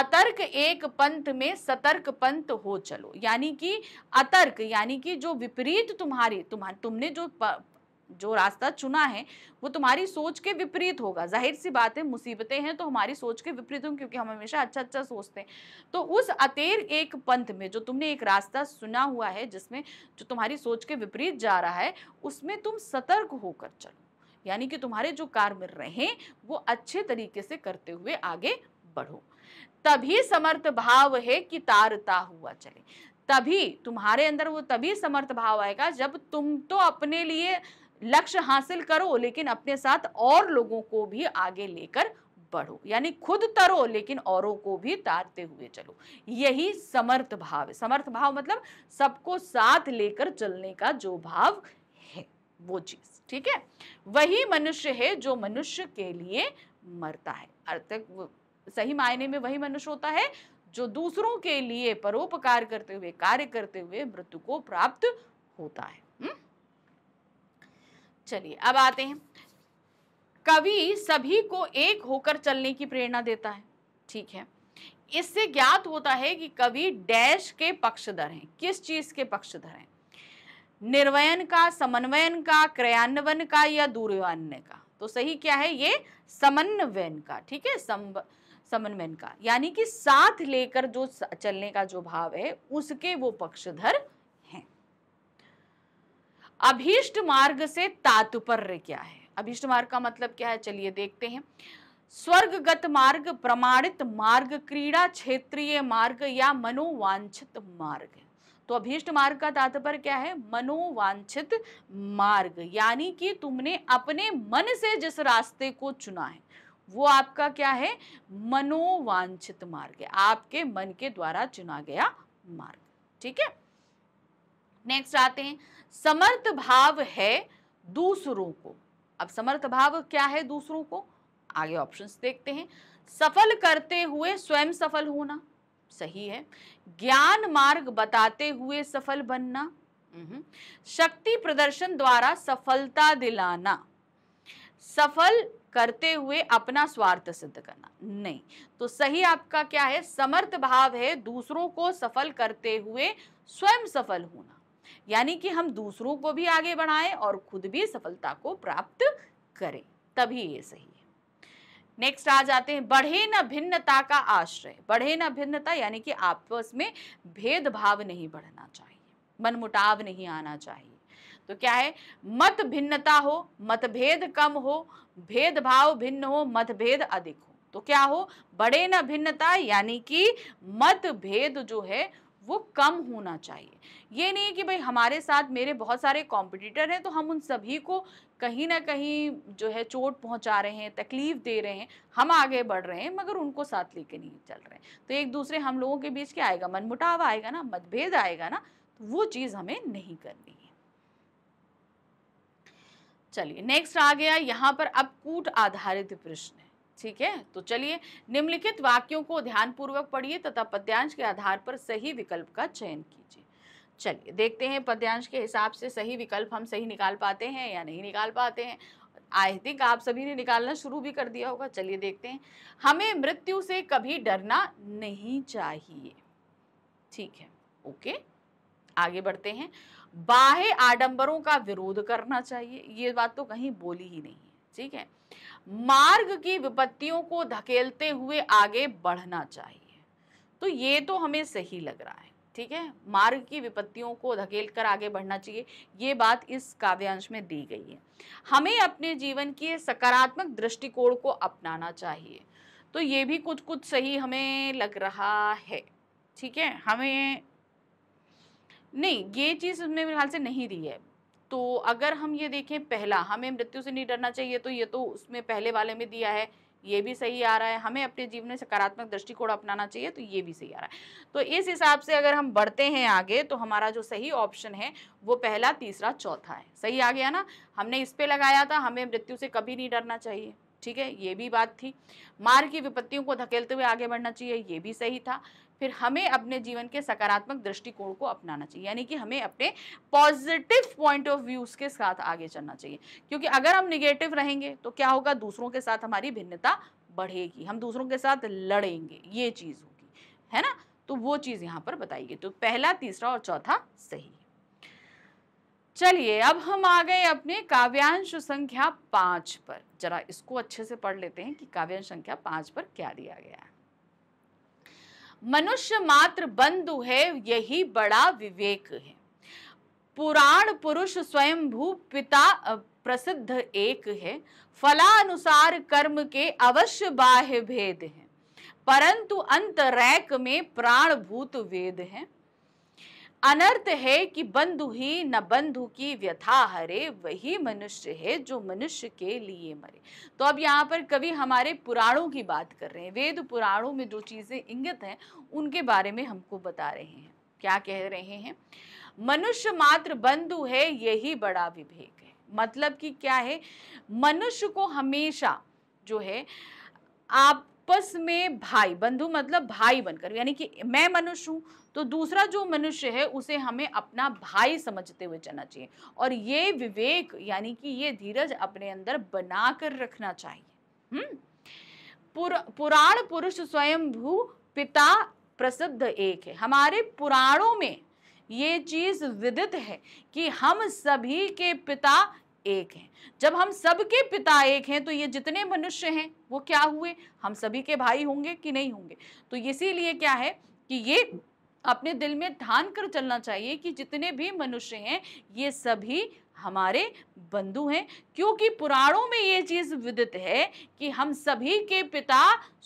अतर्क एक पंथ में सतर्क पंथ हो चलो यानी कि अतर्क यानी कि जो विपरीत तुम्हारी तुम्हारे तुमने जो जो रास्ता चुना है वो तुम्हारी सोच के विपरीत होगा जाहिर सी बात है मुसीबतें हैं तो हमारी सोच के विपरीत होंगी क्योंकि हम हमेशा अच्छा अच्छा सोचते हैं तो उस अतेर एक पंथ में जो तुमने एक रास्ता सुना हुआ है जिसमें जो तुम्हारी सोच के विपरीत जा रहा है उसमें तुम सतर्क होकर चलो यानी कि तुम्हारे जो कार्य रहें वो अच्छे तरीके से करते हुए आगे बढ़ो तभी समर्थ भाव है कि तारता हुआ चले तभी तुम्हारे अंदर वो तभी समर्थ भाव आएगा जब तुम तो अपने लिए लक्ष्य हासिल करो लेकिन अपने साथ और लोगों को भी आगे लेकर बढ़ो यानी खुद तरो लेकिन औरों को भी तारते हुए चलो यही समर्थ भाव है समर्थ भाव मतलब सबको साथ लेकर चलने का जो भाव है वो चीज ठीक है वही मनुष्य है जो मनुष्य के लिए मरता है अर्थक सही मायने में वही मनुष्य होता है जो दूसरों के लिए परोपकार करते हुए कार्य करते हुए मृत्यु को प्राप्त होता है चलिए अब आते हैं कवि सभी को एक होकर चलने की प्रेरणा देता है ठीक है इससे ज्ञात होता है कि कवि डैश के पक्षधर हैं किस चीज के पक्षधर हैं निर्वयन का समन्वयन का क्रयान्वयन का या दूरवान का तो सही क्या है ये समन्वयन का ठीक है समन्वयन का यानी कि साथ लेकर जो चलने का जो भाव है उसके वो पक्षधर अभीष्ट मार्ग से तात्पर्य क्या है अभीष्ट मार्ग का मतलब क्या है चलिए देखते हैं स्वर्गगत मार्ग प्रमाणित मार्ग क्रीड़ा क्षेत्रीय मार्ग या मनोवांछित मार्ग तो अभीष्ट मार्ग का तात्पर्य क्या है मनोवांछित मार्ग यानी कि तुमने अपने मन से जिस रास्ते को चुना है वो आपका क्या है मनोवांछित मार्ग है आपके मन के द्वारा चुना गया मार्ग ठीक है नेक्स्ट आते हैं समर्थ भाव है दूसरों को अब समर्थ भाव क्या है दूसरों को आगे ऑप्शंस देखते हैं सफल करते हुए स्वयं सफल होना सही है ज्ञान मार्ग बताते हुए सफल बनना हम्म, शक्ति प्रदर्शन द्वारा सफलता दिलाना सफल करते हुए अपना स्वार्थ सिद्ध करना नहीं तो सही आपका क्या है समर्थ भाव है दूसरों को सफल करते हुए स्वयं सफल होना यानी कि हम दूसरों को भी आगे बढ़ाएं और खुद भी सफलता को प्राप्त करें तभी ये सही है नेक्स्ट आ जाते हैं बढ़े न भिन्नता का आश्रय बढ़े न भिन्नता यानी कि आपस में भेदभाव नहीं बढ़ना चाहिए मनमुटाव नहीं आना चाहिए तो क्या है मत भिन्नता हो मतभेद कम हो भेदभाव भिन्न हो मतभेद अधिक हो तो क्या हो बड़े न भिन्नता यानी कि मतभेद जो है वो कम होना चाहिए ये नहीं कि भाई हमारे साथ मेरे बहुत सारे कॉम्पिटिटर हैं तो हम उन सभी को कहीं ना कहीं जो है चोट पहुंचा रहे हैं तकलीफ दे रहे हैं हम आगे बढ़ रहे हैं मगर उनको साथ लेके नहीं चल रहे हैं तो एक दूसरे हम लोगों के बीच क्या आएगा मनमुटाव आएगा ना मतभेद आएगा ना तो वो चीज़ हमें नहीं करनी है चलिए नेक्स्ट आ गया यहाँ पर अब कूट आधारित प्रश्न ठीक है तो चलिए निम्नलिखित वाक्यों को ध्यानपूर्वक पढ़िए तथा पद्यांश के आधार पर सही विकल्प का चयन कीजिए चलिए देखते हैं पद्यांश के हिसाब से सही विकल्प हम सही निकाल पाते हैं या नहीं निकाल पाते हैं आई थिंक आप सभी ने निकालना शुरू भी कर दिया होगा चलिए देखते हैं हमें मृत्यु से कभी डरना नहीं चाहिए ठीक है ओके आगे बढ़ते हैं बाह्य आडंबरों का विरोध करना चाहिए ये बात तो कहीं बोली ही नहीं है ठीक है मार्ग की विपत्तियों को धकेलते हुए आगे बढ़ना चाहिए तो ये तो हमें सही लग रहा है ठीक है मार्ग की विपत्तियों को धकेल कर आगे बढ़ना चाहिए ये बात इस काव्यांश में दी गई है हमें अपने जीवन के सकारात्मक दृष्टिकोण को अपनाना चाहिए तो ये भी कुछ कुछ सही हमें लग रहा है ठीक है हमें नहीं ये चीज़ उसमें फिलहाल से नहीं दी है तो अगर हम ये देखें पहला हमें मृत्यु से नहीं डरना चाहिए तो ये तो उसमें पहले वाले में दिया है ये भी सही आ रहा है हमें अपने जीवन में सकारात्मक दृष्टिकोण अपनाना चाहिए तो ये भी सही आ रहा है तो इस हिसाब से अगर हम बढ़ते हैं आगे तो हमारा जो सही ऑप्शन है वो पहला तीसरा चौथा है सही आ गया ना हमने इस पर लगाया था हमें मृत्यु से कभी नहीं डरना चाहिए ठीक है ये भी बात थी मार की विपत्तियों को धकेलते हुए आगे बढ़ना चाहिए ये भी सही था फिर हमें अपने जीवन के सकारात्मक दृष्टिकोण को अपनाना चाहिए यानी कि हमें अपने पॉजिटिव पॉइंट ऑफ व्यूज के साथ आगे चलना चाहिए क्योंकि अगर हम निगेटिव रहेंगे तो क्या होगा दूसरों के साथ हमारी भिन्नता बढ़ेगी हम दूसरों के साथ लड़ेंगे ये चीज़ होगी है ना तो वो चीज़ यहाँ पर बताइए तो पहला तीसरा और चौथा सही चलिए अब हम आ गए अपने काव्यांश संख्या पांच पर जरा इसको अच्छे से पढ़ लेते हैं कि काव्यांश संख्या पांच पर क्या दिया गया है मनुष्य मात्र बंधु है यही बड़ा विवेक है पुराण पुरुष स्वयं भू पिता प्रसिद्ध एक है फलानुसार कर्म के अवश्य बाह्य भेद हैं परंतु अंतरैक में प्राण भूत वेद हैं अनर्थ है कि बंधु ही न बंधु की व्यथा हरे वही मनुष्य है जो मनुष्य के लिए मरे तो अब यहाँ पर कवि हमारे पुराणों की बात कर रहे हैं वेद पुराणों में जो चीज़ें इंगित हैं उनके बारे में हमको बता रहे हैं क्या कह रहे हैं मनुष्य मात्र बंधु है यही बड़ा विवेक है मतलब कि क्या है मनुष्य को हमेशा जो है आप आपस में भाई बंधु मतलब भाई बनकर यानी कि मैं मनुष्य हूँ तो दूसरा जो मनुष्य है उसे हमें अपना भाई समझते हुए चलना चाहिए और ये विवेक यानी कि ये धीरज अपने अंदर बना कर रखना चाहिए हम्म पुर, पुराण पुरुष स्वयं भू पिता प्रसिद्ध एक है हमारे पुराणों में ये चीज विदित है कि हम सभी के पिता एक हैं जब हम सबके पिता एक हैं तो ये जितने मनुष्य हैं वो क्या हुए हम सभी के भाई होंगे कि नहीं होंगे तो इसीलिए क्या है कि ये अपने दिल में ठान कर चलना चाहिए कि जितने भी मनुष्य हैं ये सभी हमारे बंधु हैं क्योंकि पुराणों में ये चीज़ विदित है कि हम सभी के पिता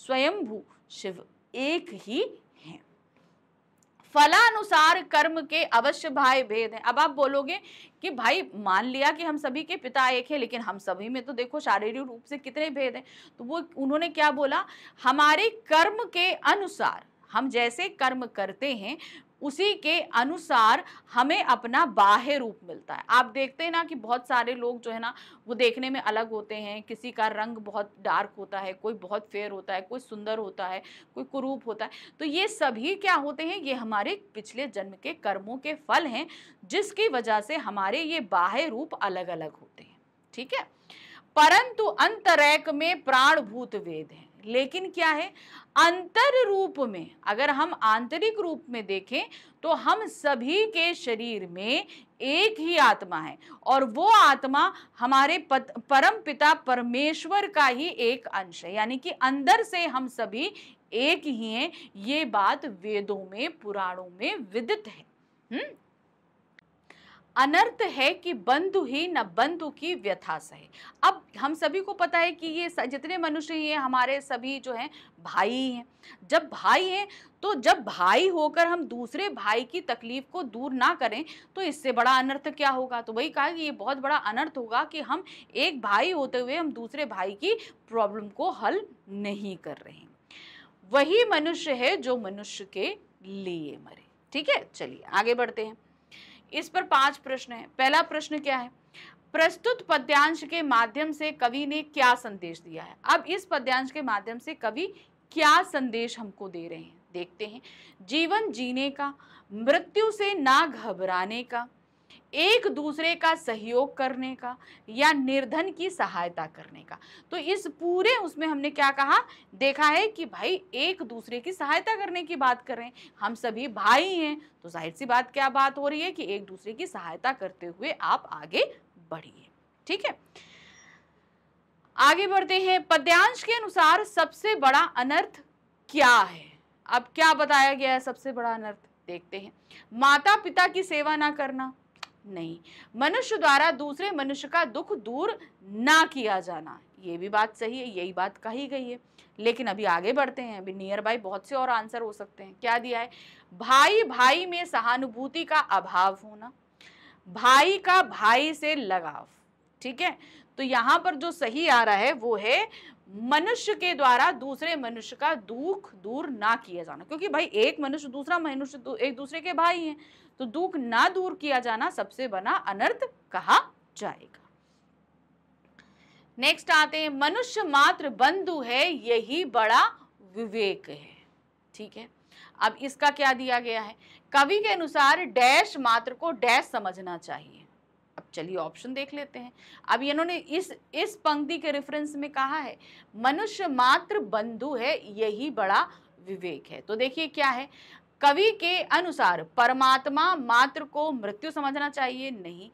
स्वयंभू शिव एक ही फलानुसार कर्म के अवश्य भाई भेद हैं अब आप बोलोगे कि भाई मान लिया कि हम सभी के पिता एक है लेकिन हम सभी में तो देखो शारीरिक रूप से कितने भेद हैं तो वो उन्होंने क्या बोला हमारे कर्म के अनुसार हम जैसे कर्म करते हैं उसी के अनुसार हमें अपना बाह्य रूप मिलता है आप देखते हैं ना कि बहुत सारे लोग जो है ना वो देखने में अलग होते हैं किसी का रंग बहुत डार्क होता है कोई बहुत फेयर होता है कोई सुंदर होता है कोई कुरूप होता है तो ये सभी क्या होते हैं ये हमारे पिछले जन्म के कर्मों के फल हैं जिसकी वजह से हमारे ये बाह्य रूप अलग अलग होते हैं ठीक है परंतु अंतरैक में प्राणभूत वेद हैं लेकिन क्या है अंतर रूप में अगर हम आंतरिक रूप में देखें तो हम सभी के शरीर में एक ही आत्मा है और वो आत्मा हमारे परम पिता परमेश्वर का ही एक अंश है यानी कि अंदर से हम सभी एक ही हैं ये बात वेदों में पुराणों में विदित है हुँ? अनर्थ है कि बंधु ही न बंधु की व्यथा सहे अब हम सभी को पता है कि ये जितने मनुष्य हैं हमारे सभी जो हैं भाई हैं जब भाई हैं तो जब भाई होकर हम दूसरे भाई की तकलीफ को दूर ना करें तो इससे बड़ा अनर्थ क्या होगा तो वही कहा कि ये बहुत बड़ा अनर्थ होगा कि हम एक भाई होते हुए हम दूसरे भाई की प्रॉब्लम को हल नहीं कर रहे हैं वही मनुष्य है जो मनुष्य के लिए मरे ठीक है चलिए आगे बढ़ते हैं इस पर पांच प्रश्न है पहला प्रश्न क्या है प्रस्तुत पद्यांश के माध्यम से कवि ने क्या संदेश दिया है अब इस पद्यांश के माध्यम से कवि क्या संदेश हमको दे रहे हैं देखते हैं जीवन जीने का मृत्यु से ना घबराने का एक दूसरे का सहयोग करने का या निर्धन की सहायता करने का तो इस पूरे उसमें हमने क्या कहा देखा है कि भाई एक दूसरे की सहायता करने की बात कर रहे हैं हम सभी भाई हैं तो जाहिर सी बात क्या बात हो रही है कि एक दूसरे की सहायता करते हुए आप आगे बढ़िए ठीक है आगे बढ़ते हैं पद्यांश के अनुसार सबसे बड़ा अनर्थ क्या है अब क्या बताया गया है सबसे बड़ा अनर्थ देखते हैं माता पिता की सेवा ना करना नहीं मनुष्य द्वारा दूसरे मनुष्य का दुख दूर ना किया जाना ये भी बात सही है यही बात कही गई है लेकिन अभी आगे बढ़ते हैं अभी नियर बाई बहुत से और आंसर हो सकते हैं क्या दिया है भाई भाई में सहानुभूति का अभाव होना भाई का भाई से लगाव ठीक है तो यहाँ पर जो सही आ रहा है वो है मनुष्य के द्वारा दूसरे मनुष्य का दुख दूर ना किया जाना क्योंकि भाई एक मनुष्य दूसरा मनुष्य एक दूसरे के भाई हैं तो दुख ना दूर किया जाना सबसे बना अनर्थ कहा जाएगा नेक्स्ट आते हैं मनुष्य मात्र बंधु है यही बड़ा विवेक है ठीक है अब इसका क्या दिया गया है कवि के अनुसार डैश मात्र को डैश समझना चाहिए अब चलिए ऑप्शन देख लेते हैं अब इन्होंने इस इस पंक्ति के रेफरेंस में कहा है मनुष्य मात्र बंधु है यही बड़ा विवेक है तो देखिए क्या है कवि के अनुसार परमात्मा मात्र को मृत्यु समझना चाहिए नहीं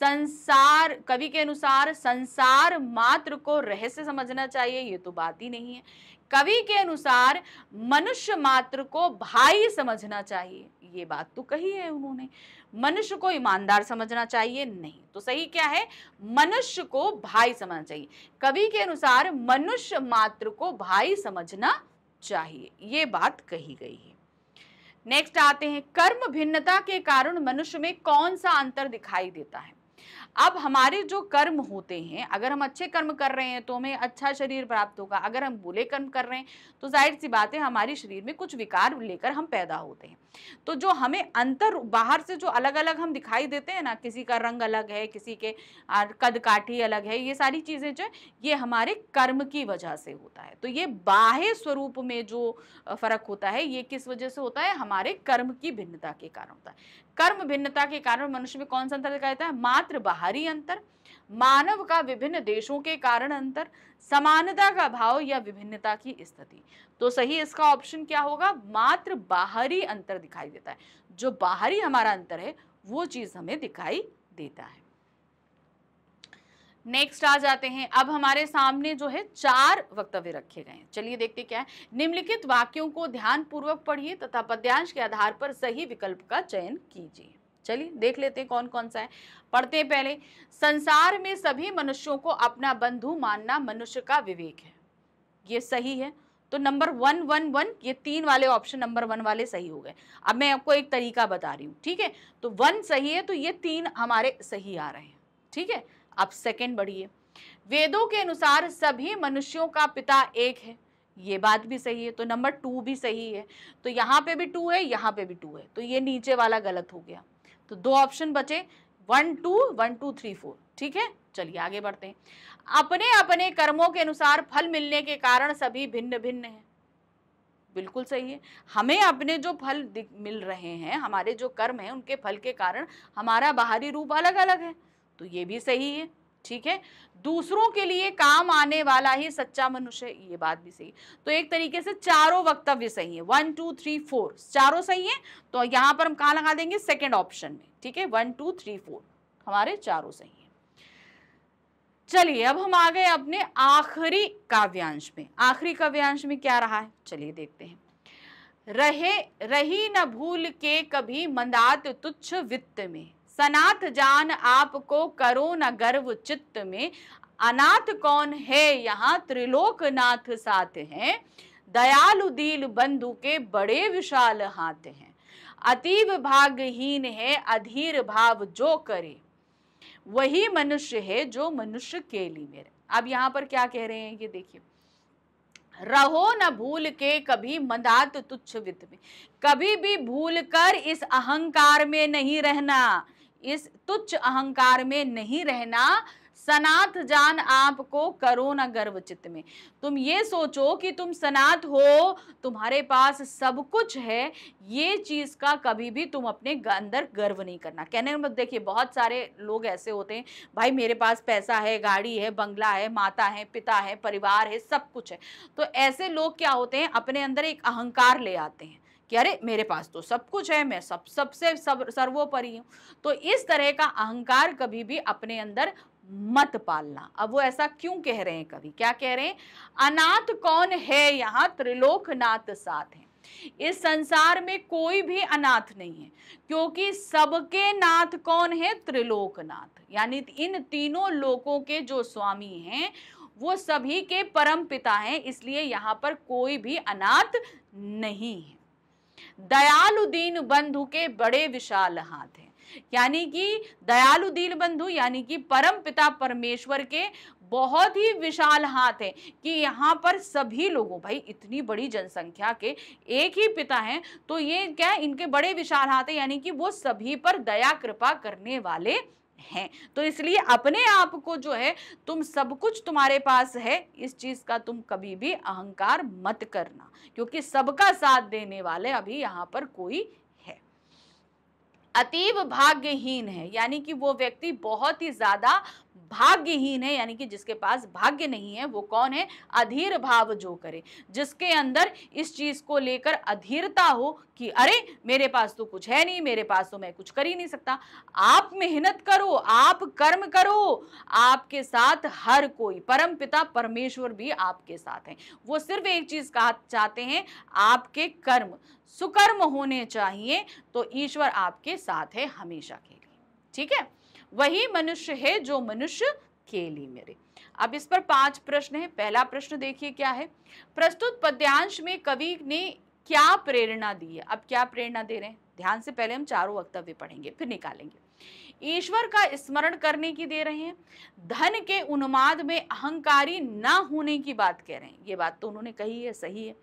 संसार कवि के अनुसार संसार मात्र को रहस्य समझना चाहिए ये तो बात ही नहीं है कवि के अनुसार मनुष्य मात्र को भाई समझना चाहिए ये बात तो कही है उन्होंने मनुष्य को ईमानदार समझना चाहिए नहीं तो सही क्या है मनुष्य को भाई समझना चाहिए कवि के अनुसार मनुष्य मात्र को भाई समझना चाहिए ये बात कही गई है नेक्स्ट आते हैं कर्म भिन्नता के कारण मनुष्य में कौन सा अंतर दिखाई देता है अब हमारे जो कर्म होते हैं अगर हम अच्छे कर्म कर रहे हैं तो हमें अच्छा शरीर प्राप्त होगा अगर हम बुरे कर्म कर रहे हैं तो जाहिर सी बात है हमारे शरीर में कुछ विकार लेकर हम पैदा होते हैं तो जो हमें अंतर बाहर से जो अलग अलग हम दिखाई देते हैं ना किसी का रंग अलग है किसी के कद काठी अलग है ये सारी चीज़ें जो ये हमारे कर्म की वजह से होता है तो ये बाह्य स्वरूप में जो फ़र्क होता है ये किस वजह से होता है हमारे कर्म की भिन्नता के कारण होता है कर्म भिन्नता के कारण मनुष्य में कौन सा अंतर दिखाई देता है मात्र बाहरी अंतर मानव का विभिन्न देशों के कारण अंतर समानता का भाव या विभिन्नता की स्थिति तो सही इसका ऑप्शन क्या होगा मात्र बाहरी अंतर दिखाई देता है जो बाहरी हमारा अंतर है वो चीज़ हमें दिखाई देता है नेक्स्ट आ जाते हैं अब हमारे सामने जो है चार वक्तव्य रखे गए हैं चलिए देखते क्या है निम्नलिखित वाक्यों को ध्यानपूर्वक पढ़िए तथा पद्यांश के आधार पर सही विकल्प का चयन कीजिए चलिए देख लेते हैं कौन कौन सा है पढ़ते पहले संसार में सभी मनुष्यों को अपना बंधु मानना मनुष्य का विवेक है ये सही है तो नंबर वन वन वन ये तीन वाले ऑप्शन नंबर वन वाले सही हो गए अब मैं आपको एक तरीका बता रही हूँ ठीक है तो वन सही है तो ये तीन हमारे सही आ रहे हैं ठीक है आप सेकंड बढ़िए वेदों के अनुसार सभी मनुष्यों का पिता एक है ये बात भी सही है तो नंबर टू भी सही है तो यहाँ पे भी टू है यहाँ पे भी टू है तो ये नीचे वाला गलत हो गया तो दो ऑप्शन बचे one two one two three four ठीक है चलिए आगे बढ़ते हैं अपने अपने कर्मों के अनुसार फल मिलने के कारण सभी भिन्न भिन्न हैं बिल्कुल सही है हमें अपने जो फल मिल रहे हैं हमारे जो कर्म हैं उनके फल के कारण हमारा बाहरी रूप अलग अलग है तो ये भी सही है ठीक है दूसरों के लिए काम आने वाला ही सच्चा मनुष्य ये बात भी सही तो एक तरीके से चारों वक्तव्य सही है वन टू थ्री फोर चारों सही है तो यहां पर हम कहा लगा देंगे सेकेंड ऑप्शन में ठीक है वन टू थ्री फोर हमारे चारों सही है चलिए अब हम आ गए अपने आखिरी काव्यांश में आखिरी काव्यांश में क्या रहा है चलिए देखते हैं रहे रही न भूल के कभी मंदात तुच्छ वित्त में सनाथ जान आपको करो न गर्व चित्त में अनाथ कौन है यहाँ त्रिलोकनाथ साथ हैं दयालु दील बंधु के बड़े विशाल हाथ हैं अतीब भागहीन है अधीर भाव जो करे वही मनुष्य है जो मनुष्य के लिए मेरे अब यहाँ पर क्या कह रहे हैं ये देखिए रहो न भूल के कभी मदात तुच्छ वित्त में कभी भी भूल कर इस अहंकार में नहीं रहना इस तुच्छ अहंकार में नहीं रहना सनात जान आपको करो ना गर्व चित्त में तुम ये सोचो कि तुम सनात हो तुम्हारे पास सब कुछ है ये चीज़ का कभी भी तुम अपने अंदर गर्व नहीं करना कहने में मतलब देखिए बहुत सारे लोग ऐसे होते हैं भाई मेरे पास पैसा है गाड़ी है बंगला है माता है पिता है परिवार है सब कुछ है तो ऐसे लोग क्या होते हैं अपने अंदर एक अहंकार ले आते हैं कि अरे मेरे पास तो सब कुछ है मैं सब सबसे सब, सर्वोपरि हूँ तो इस तरह का अहंकार कभी भी अपने अंदर मत पालना अब वो ऐसा क्यों कह रहे हैं कभी क्या कह रहे हैं अनाथ कौन है यहाँ त्रिलोकनाथ साथ हैं इस संसार में कोई भी अनाथ नहीं है क्योंकि सबके नाथ कौन है त्रिलोकनाथ यानी इन तीनों लोकों के जो स्वामी हैं वो सभी के परम पिता हैं इसलिए यहाँ पर कोई भी अनाथ नहीं है दयालुद्दीन बंधु के बड़े विशाल हाथ हैं यानी कि दयालुद्दीन बंधु यानी कि परम पिता परमेश्वर के बहुत ही विशाल हाथ है कि यहाँ पर सभी लोगों भाई इतनी बड़ी जनसंख्या के एक ही पिता हैं तो ये क्या इनके बड़े विशाल हाथ है यानी कि वो सभी पर दया कृपा करने वाले हैं तो इसलिए अपने आप को जो है तुम सब कुछ तुम्हारे पास है इस चीज़ का तुम कभी भी अहंकार मत करना क्योंकि सबका साथ देने वाले अभी यहाँ पर कोई है अतीब भाग्यहीन है यानी कि वो व्यक्ति बहुत ही ज़्यादा भाग्यहीन है यानी कि जिसके पास भाग्य नहीं है वो कौन है अधीर भाव जो करे जिसके अंदर इस चीज को लेकर अधीरता हो कि अरे मेरे पास तो कुछ है नहीं मेरे पास तो मैं कुछ कर ही नहीं सकता आप मेहनत करो आप कर्म करो आपके साथ हर कोई परम पिता परमेश्वर भी आपके साथ हैं वो सिर्फ एक चीज कहा चाहते हैं आपके कर्म सुकर्म होने चाहिए तो ईश्वर आपके साथ है हमेशा के लिए ठीक है वही मनुष्य है जो मनुष्य के लिए मेरे अब इस पर पांच प्रश्न है पहला प्रश्न देखिए क्या है प्रस्तुत पद्यांश में कवि ने क्या प्रेरणा दी है अब क्या प्रेरणा दे रहे हैं ध्यान से पहले हम चारों वक्तव्य पढ़ेंगे फिर निकालेंगे ईश्वर का स्मरण करने की दे रहे हैं धन के उन्माद में अहंकारी ना होने की बात कह रहे हैं ये बात तो उन्होंने कही है सही है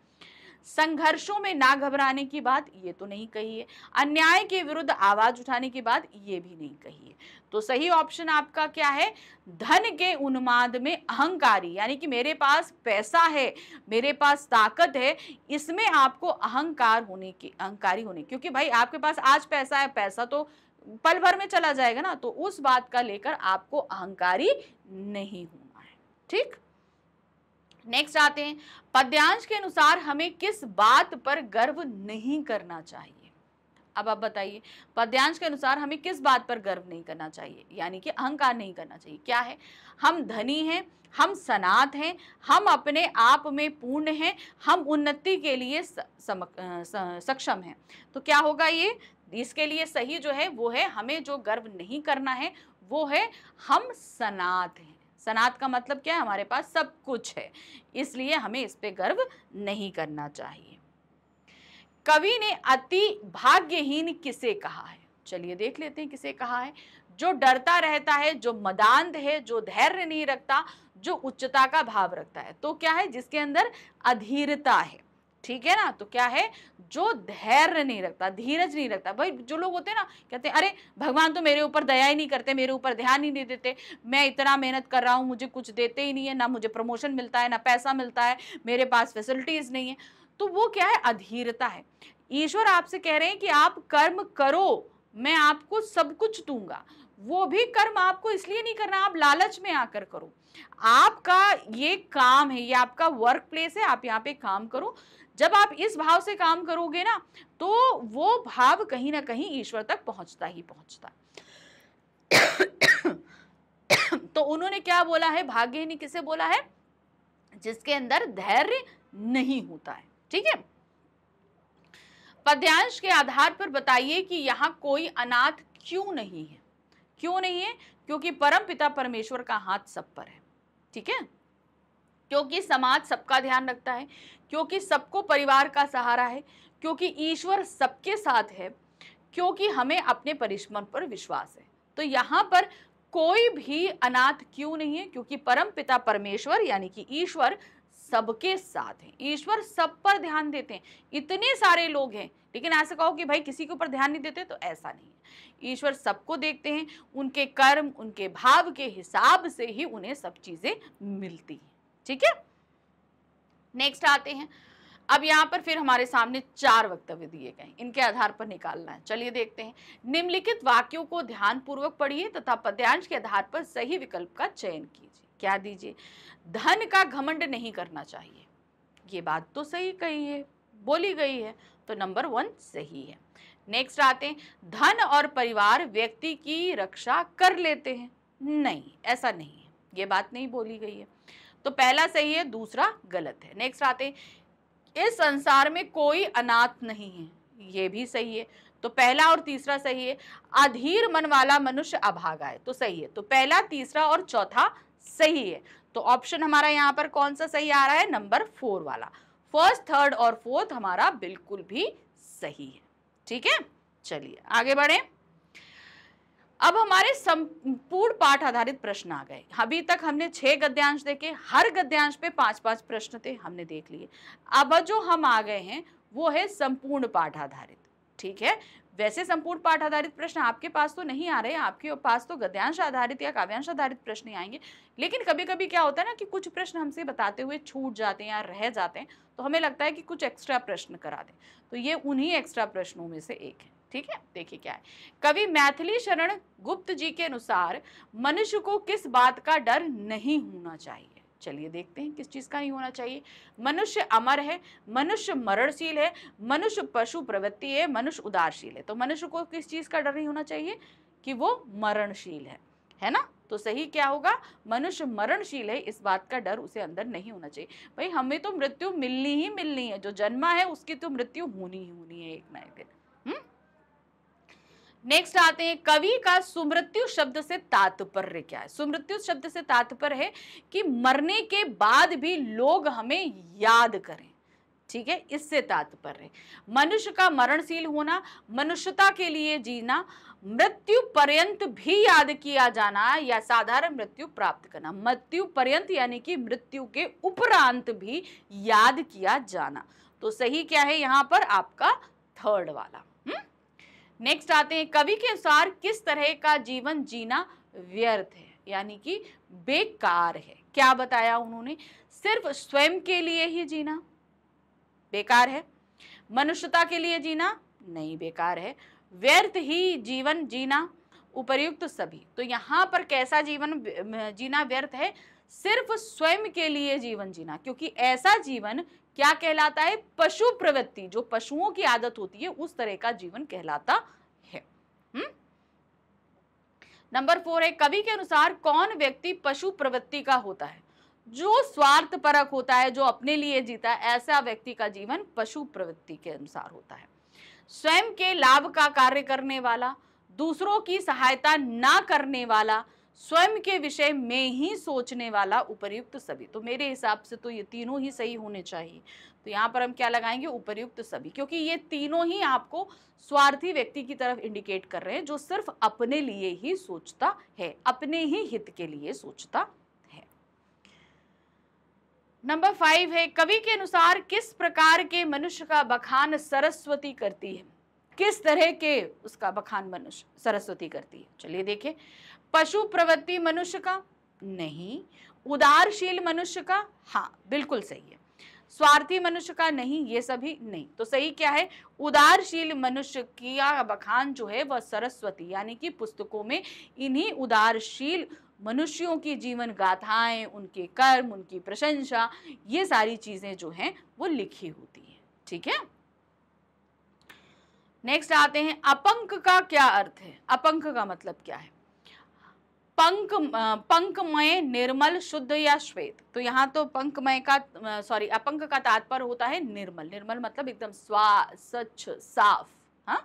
संघर्षों में ना घबराने की बात ये तो नहीं कही है अन्याय के विरुद्ध आवाज उठाने की बात ये भी नहीं कही है तो सही ऑप्शन आपका क्या है धन के उन्माद में अहंकारी यानी कि मेरे पास पैसा है मेरे पास ताकत है इसमें आपको अहंकार होने की अहंकारी होने क्योंकि भाई आपके पास आज पैसा है पैसा तो पल भर में चला जाएगा ना तो उस बात का लेकर आपको अहंकारी नहीं होना है ठीक नेक्स्ट आते हैं पद्यांश के अनुसार हमें किस बात पर गर्व नहीं करना चाहिए अब आप बताइए पद्यांश के अनुसार हमें किस बात पर गर्व नहीं करना चाहिए यानी कि अहंकार नहीं करना चाहिए क्या है हम धनी हैं हम सनात हैं हम अपने आप में पूर्ण हैं हम उन्नति के लिए समक, सक्षम हैं तो क्या होगा ये इसके लिए सही जो है वो है हमें जो गर्व नहीं करना है वो है हम सनात हैं सनात का मतलब क्या है हमारे पास सब कुछ है इसलिए हमें इस पर गर्व नहीं करना चाहिए कवि ने अति भाग्यहीन किसे कहा है चलिए देख लेते हैं किसे कहा है जो डरता रहता है जो मदान्त है जो धैर्य नहीं रखता जो उच्चता का भाव रखता है तो क्या है जिसके अंदर अधीरता है ठीक है ना तो क्या है जो धैर्य नहीं रखता धीरज नहीं रखता भाई जो लोग होते हैं ना कहते हैं अरे भगवान तो मेरे ऊपर दया ही नहीं करते मेरे ऊपर ध्यान ही नहीं देते मैं इतना मेहनत कर रहा हूँ मुझे कुछ देते ही नहीं है ना मुझे प्रमोशन मिलता है ना पैसा मिलता है मेरे पास फैसिलिटीज़ नहीं है तो वो क्या है अधीरता है ईश्वर आपसे कह रहे हैं कि आप कर्म करो मैं आपको सब कुछ दूंगा वो भी कर्म आपको इसलिए नहीं करना आप लालच में आकर करो आपका ये काम है ये आपका वर्क प्लेस है आप यहाँ पे काम करो जब आप इस भाव से काम करोगे ना तो वो भाव कहीं ना कहीं ईश्वर तक पहुंचता ही पहुंचता तो उन्होंने क्या बोला है ने किसे बोला है जिसके अंदर धैर्य नहीं होता है ठीक है पद्यांश के आधार पर बताइए कि यहाँ कोई अनाथ क्यों नहीं है क्यों नहीं है क्योंकि परम पिता परमेश्वर का हाथ सब पर है ठीक है क्योंकि समाज सबका ध्यान रखता है क्योंकि सबको परिवार का सहारा है क्योंकि ईश्वर सबके साथ है क्योंकि हमें अपने परिश्रम पर विश्वास है तो यहाँ पर कोई भी अनाथ क्यों नहीं है क्योंकि परम पिता परमेश्वर यानी कि ईश्वर सबके साथ हैं ईश्वर सब पर ध्यान देते हैं इतने सारे लोग हैं लेकिन ऐसा कहो कि भाई किसी के ऊपर ध्यान नहीं देते तो ऐसा नहीं है ईश्वर सबको देखते हैं उनके कर्म उनके भाव के हिसाब से ही उन्हें सब चीज़ें मिलती हैं ठीक है नेक्स्ट आते हैं अब यहाँ पर फिर हमारे सामने चार वक्तव्य दिए गए इनके आधार पर निकालना है चलिए देखते हैं निम्नलिखित वाक्यों को ध्यानपूर्वक पढ़िए तथा पद्यांश के आधार पर सही विकल्प का चयन कीजिए क्या दीजिए धन का घमंड नहीं करना चाहिए ये बात तो सही कही है बोली गई है तो नंबर वन सही है नेक्स्ट आते हैं धन और परिवार व्यक्ति की रक्षा कर लेते हैं नहीं ऐसा नहीं है ये बात नहीं बोली गई है तो पहला सही है दूसरा गलत है नेक्स्ट आते हैं इस संसार में कोई अनाथ नहीं है ये भी सही है तो पहला और तीसरा सही है अधीर मन वाला मनुष्य अभागा है तो सही है तो पहला तीसरा और चौथा सही है तो ऑप्शन हमारा यहाँ पर कौन सा सही आ रहा है नंबर फोर वाला फर्स्ट थर्ड और फोर्थ हमारा बिल्कुल भी सही है ठीक है चलिए आगे बढ़े अब हमारे संपूर्ण पाठ आधारित प्रश्न आ गए अभी तक हमने छह गद्यांश देखे हर गद्यांश पे पांच पांच प्रश्न थे हमने देख लिए अब जो हम आ गए हैं वो है संपूर्ण पाठ आधारित ठीक है वैसे संपूर्ण पाठ आधारित प्रश्न आपके पास तो नहीं आ रहे आपके पास तो गद्यांश आधारित या काव्यांश आधारित प्रश्न ही आएंगे लेकिन कभी कभी क्या होता है ना कि कुछ प्रश्न हमसे बताते हुए छूट जाते हैं या रह जाते हैं तो हमें लगता है कि कुछ एक्स्ट्रा प्रश्न करा दें तो ये उन्हीं एक्स्ट्रा प्रश्नों में से एक है ठीक है देखिए क्या है कवि मैथिली शरण गुप्त जी के अनुसार मनुष्य को किस बात का डर नहीं होना चाहिए चलिए देखते हैं किस चीज़ का नहीं होना चाहिए मनुष्य अमर है मनुष्य मरणशील है मनुष्य पशु प्रवृत्ति है मनुष्य उदारशील है तो मनुष्य को किस चीज़ का डर नहीं होना चाहिए कि वो मरणशील है है ना तो सही क्या होगा मनुष्य मरणशील है इस बात का डर उसे अंदर नहीं होना चाहिए भाई हमें तो मृत्यु मिलनी ही मिलनी है जो जन्मा है उसकी तो मृत्यु होनी ही होनी है एक ना एक दिन हम्म नेक्स्ट आते हैं कवि का सुमृत्यु शब्द से तात्पर्य क्या है सुमृत्यु शब्द से तात्पर्य है कि मरने के बाद भी लोग हमें याद करें ठीक है इससे तात्पर्य मनुष्य का मरणशील होना मनुष्यता के लिए जीना मृत्यु पर्यंत भी याद किया जाना या साधारण मृत्यु प्राप्त करना मृत्यु पर्यंत यानी कि मृत्यु के उपरांत भी याद किया जाना तो सही क्या है यहाँ पर आपका थर्ड वाला नेक्स्ट आते हैं कवि के अनुसार किस तरह का जीवन जीना व्यर्थ है यानी कि बेकार है क्या बताया उन्होंने सिर्फ स्वयं के लिए ही जीना बेकार है मनुष्यता के लिए जीना नहीं बेकार है व्यर्थ ही जीवन जीना उपर्युक्त तो सभी तो यहाँ पर कैसा जीवन जीना व्यर्थ है सिर्फ स्वयं के लिए जीवन जीना क्योंकि ऐसा जीवन क्या कहलाता है पशु प्रवृत्ति जो पशुओं की आदत होती है उस तरह का जीवन कहलाता है हम्म? नंबर फोर है कवि के अनुसार कौन व्यक्ति पशु प्रवृत्ति का होता है जो स्वार्थ परक होता है जो अपने लिए जीता है ऐसा व्यक्ति का जीवन पशु प्रवृत्ति के अनुसार होता है स्वयं के लाभ का कार्य करने वाला दूसरों की सहायता ना करने वाला स्वयं के विषय में ही सोचने वाला उपर्युक्त सभी तो मेरे हिसाब से तो ये तीनों ही सही होने चाहिए तो यहाँ पर हम क्या लगाएंगे उपर्युक्त सभी क्योंकि ये तीनों ही आपको स्वार्थी व्यक्ति की तरफ इंडिकेट कर रहे हैं जो सिर्फ अपने लिए ही सोचता है अपने ही हित के लिए सोचता है नंबर फाइव है कवि के अनुसार किस प्रकार के मनुष्य का बखान सरस्वती करती है किस तरह के उसका बखान मनुष्य सरस्वती करती है चलिए देखिये पशु प्रवृत्ति मनुष्य का नहीं उदारशील मनुष्य का हाँ बिल्कुल सही है स्वार्थी मनुष्य का नहीं ये सभी नहीं तो सही क्या है उदारशील मनुष्य किया बखान जो है वह सरस्वती यानी कि पुस्तकों में इन्हीं उदारशील मनुष्यों की जीवन गाथाएं उनके कर्म उनकी प्रशंसा ये सारी चीजें जो हैं वो लिखी होती है ठीक है नेक्स्ट आते हैं अपंक का क्या अर्थ है अपंक का मतलब क्या है पंक पंकमय निर्मल शुद्ध या श्वेत तो यहाँ तो पंकमय का सॉरी अपंक का तात्पर्य होता है निर्मल निर्मल मतलब एकदम स्वा स्वच्छ साफ हाँ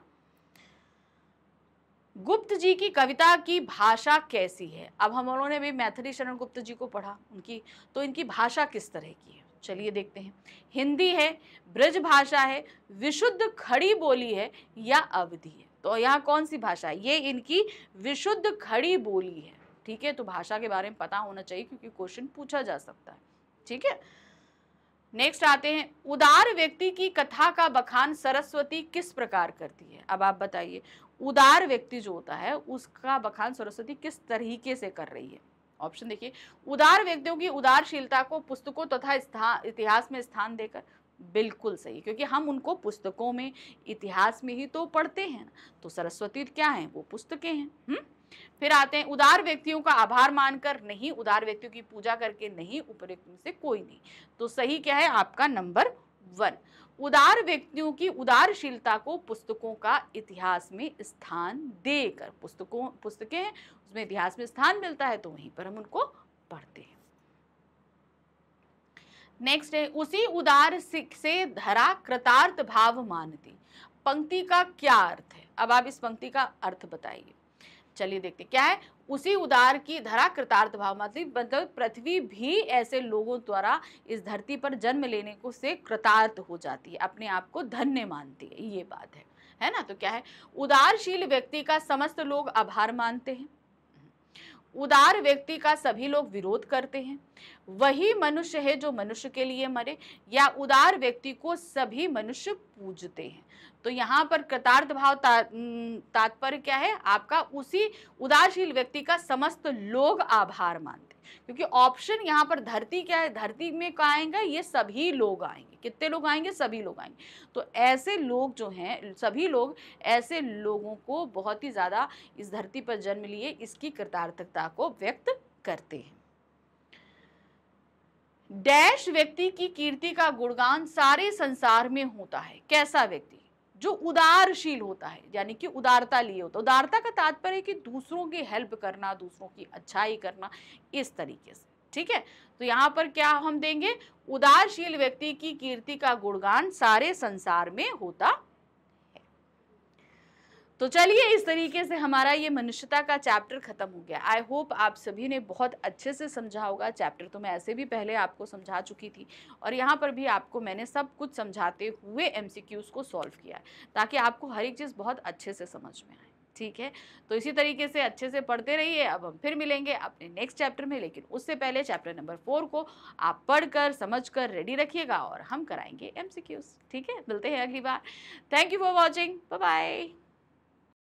गुप्त जी की कविता की भाषा कैसी है अब हम लोगों ने भी मैथिली शरण गुप्त जी को पढ़ा उनकी तो इनकी भाषा किस तरह की है चलिए देखते हैं हिंदी है ब्रज भाषा है विशुद्ध खड़ी बोली है या अवधि है तो यहाँ कौन सी भाषा है ये इनकी विशुद्ध खड़ी बोली है ठीक है तो भाषा के बारे में पता होना चाहिए क्योंकि क्वेश्चन पूछा जा सकता है ठीक है नेक्स्ट आते हैं उदार व्यक्ति की कथा का बखान सरस्वती किस प्रकार करती है अब आप बताइए उदार व्यक्ति जो होता है उसका बखान सरस्वती किस तरीके से कर रही है ऑप्शन देखिए उदार व्यक्तियों की उदारशीलता को पुस्तकों तथा तो इतिहास में स्थान देकर बिल्कुल सही क्योंकि हम उनको पुस्तकों में इतिहास में ही तो पढ़ते हैं तो सरस्वती क्या है वो पुस्तकें हैं हुँ? हम्म? फिर आते हैं उदार व्यक्तियों का आभार मानकर नहीं उदार व्यक्तियों की पूजा करके नहीं उपरिक्त से कोई नहीं तो सही क्या है आपका नंबर वन उदार व्यक्तियों की उदारशीलता को पुस्तकों का इतिहास में स्थान देकर पुस्तकों पुस्तकें हैं उसमें इतिहास में स्थान मिलता है तो वहीं पर हम उनको पढ़ते हैं नेक्स्ट है उसी उदार से धरा कृतार्थ भाव मानती पंक्ति का क्या अर्थ है अब आप इस पंक्ति का अर्थ बताइए चलिए देखते क्या है उसी उदार की धरा कृतार्थ भाव मतलब पृथ्वी भी ऐसे लोगों द्वारा इस धरती पर जन्म लेने को से कृतार्थ हो जाती है अपने आप को धन्य मानती है ये बात है है ना तो क्या है उदारशील व्यक्ति का समस्त लोग आभार मानते हैं उदार व्यक्ति का सभी लोग विरोध करते हैं वही मनुष्य है जो मनुष्य के लिए मरे या उदार व्यक्ति को सभी मनुष्य पूजते हैं तो यहाँ पर कृतार्थ भाव ता, तात्पर्य क्या है आपका उसी उदारशील व्यक्ति का समस्त लोग आभार मानते क्योंकि ऑप्शन यहाँ पर धरती क्या है धरती में क्या आएगा ये सभी लोग आएंगे कितने लोग आएंगे सभी लोग आएंगे तो ऐसे लोग जो हैं सभी लोग ऐसे लोगों को बहुत ही ज़्यादा इस धरती पर जन्म लिए इसकी कृतार्थकता को व्यक्त करते हैं डैश व्यक्ति की कीर्ति का गुणगान सारे संसार में होता है कैसा व्यक्ति जो उदारशील होता है यानी कि उदारता लिए होता है उदारता का तात्पर्य कि दूसरों की हेल्प करना दूसरों की अच्छाई करना इस तरीके से ठीक है तो यहाँ पर क्या हम देंगे उदारशील व्यक्ति की कीर्ति का गुणगान सारे संसार में होता तो चलिए इस तरीके से हमारा ये मनुष्यता का चैप्टर खत्म हो गया आई होप आप सभी ने बहुत अच्छे से समझा होगा चैप्टर तो मैं ऐसे भी पहले आपको समझा चुकी थी और यहाँ पर भी आपको मैंने सब कुछ समझाते हुए एम को सॉल्व किया है ताकि आपको हर एक चीज़ बहुत अच्छे से समझ में आए ठीक है तो इसी तरीके से अच्छे से पढ़ते रहिए अब हम फिर मिलेंगे अपने नेक्स्ट चैप्टर में लेकिन उससे पहले चैप्टर नंबर फोर को आप पढ़कर समझकर रेडी रखिएगा और हम कराएंगे एम ठीक है मिलते हैं अगली बार thank you for watching bye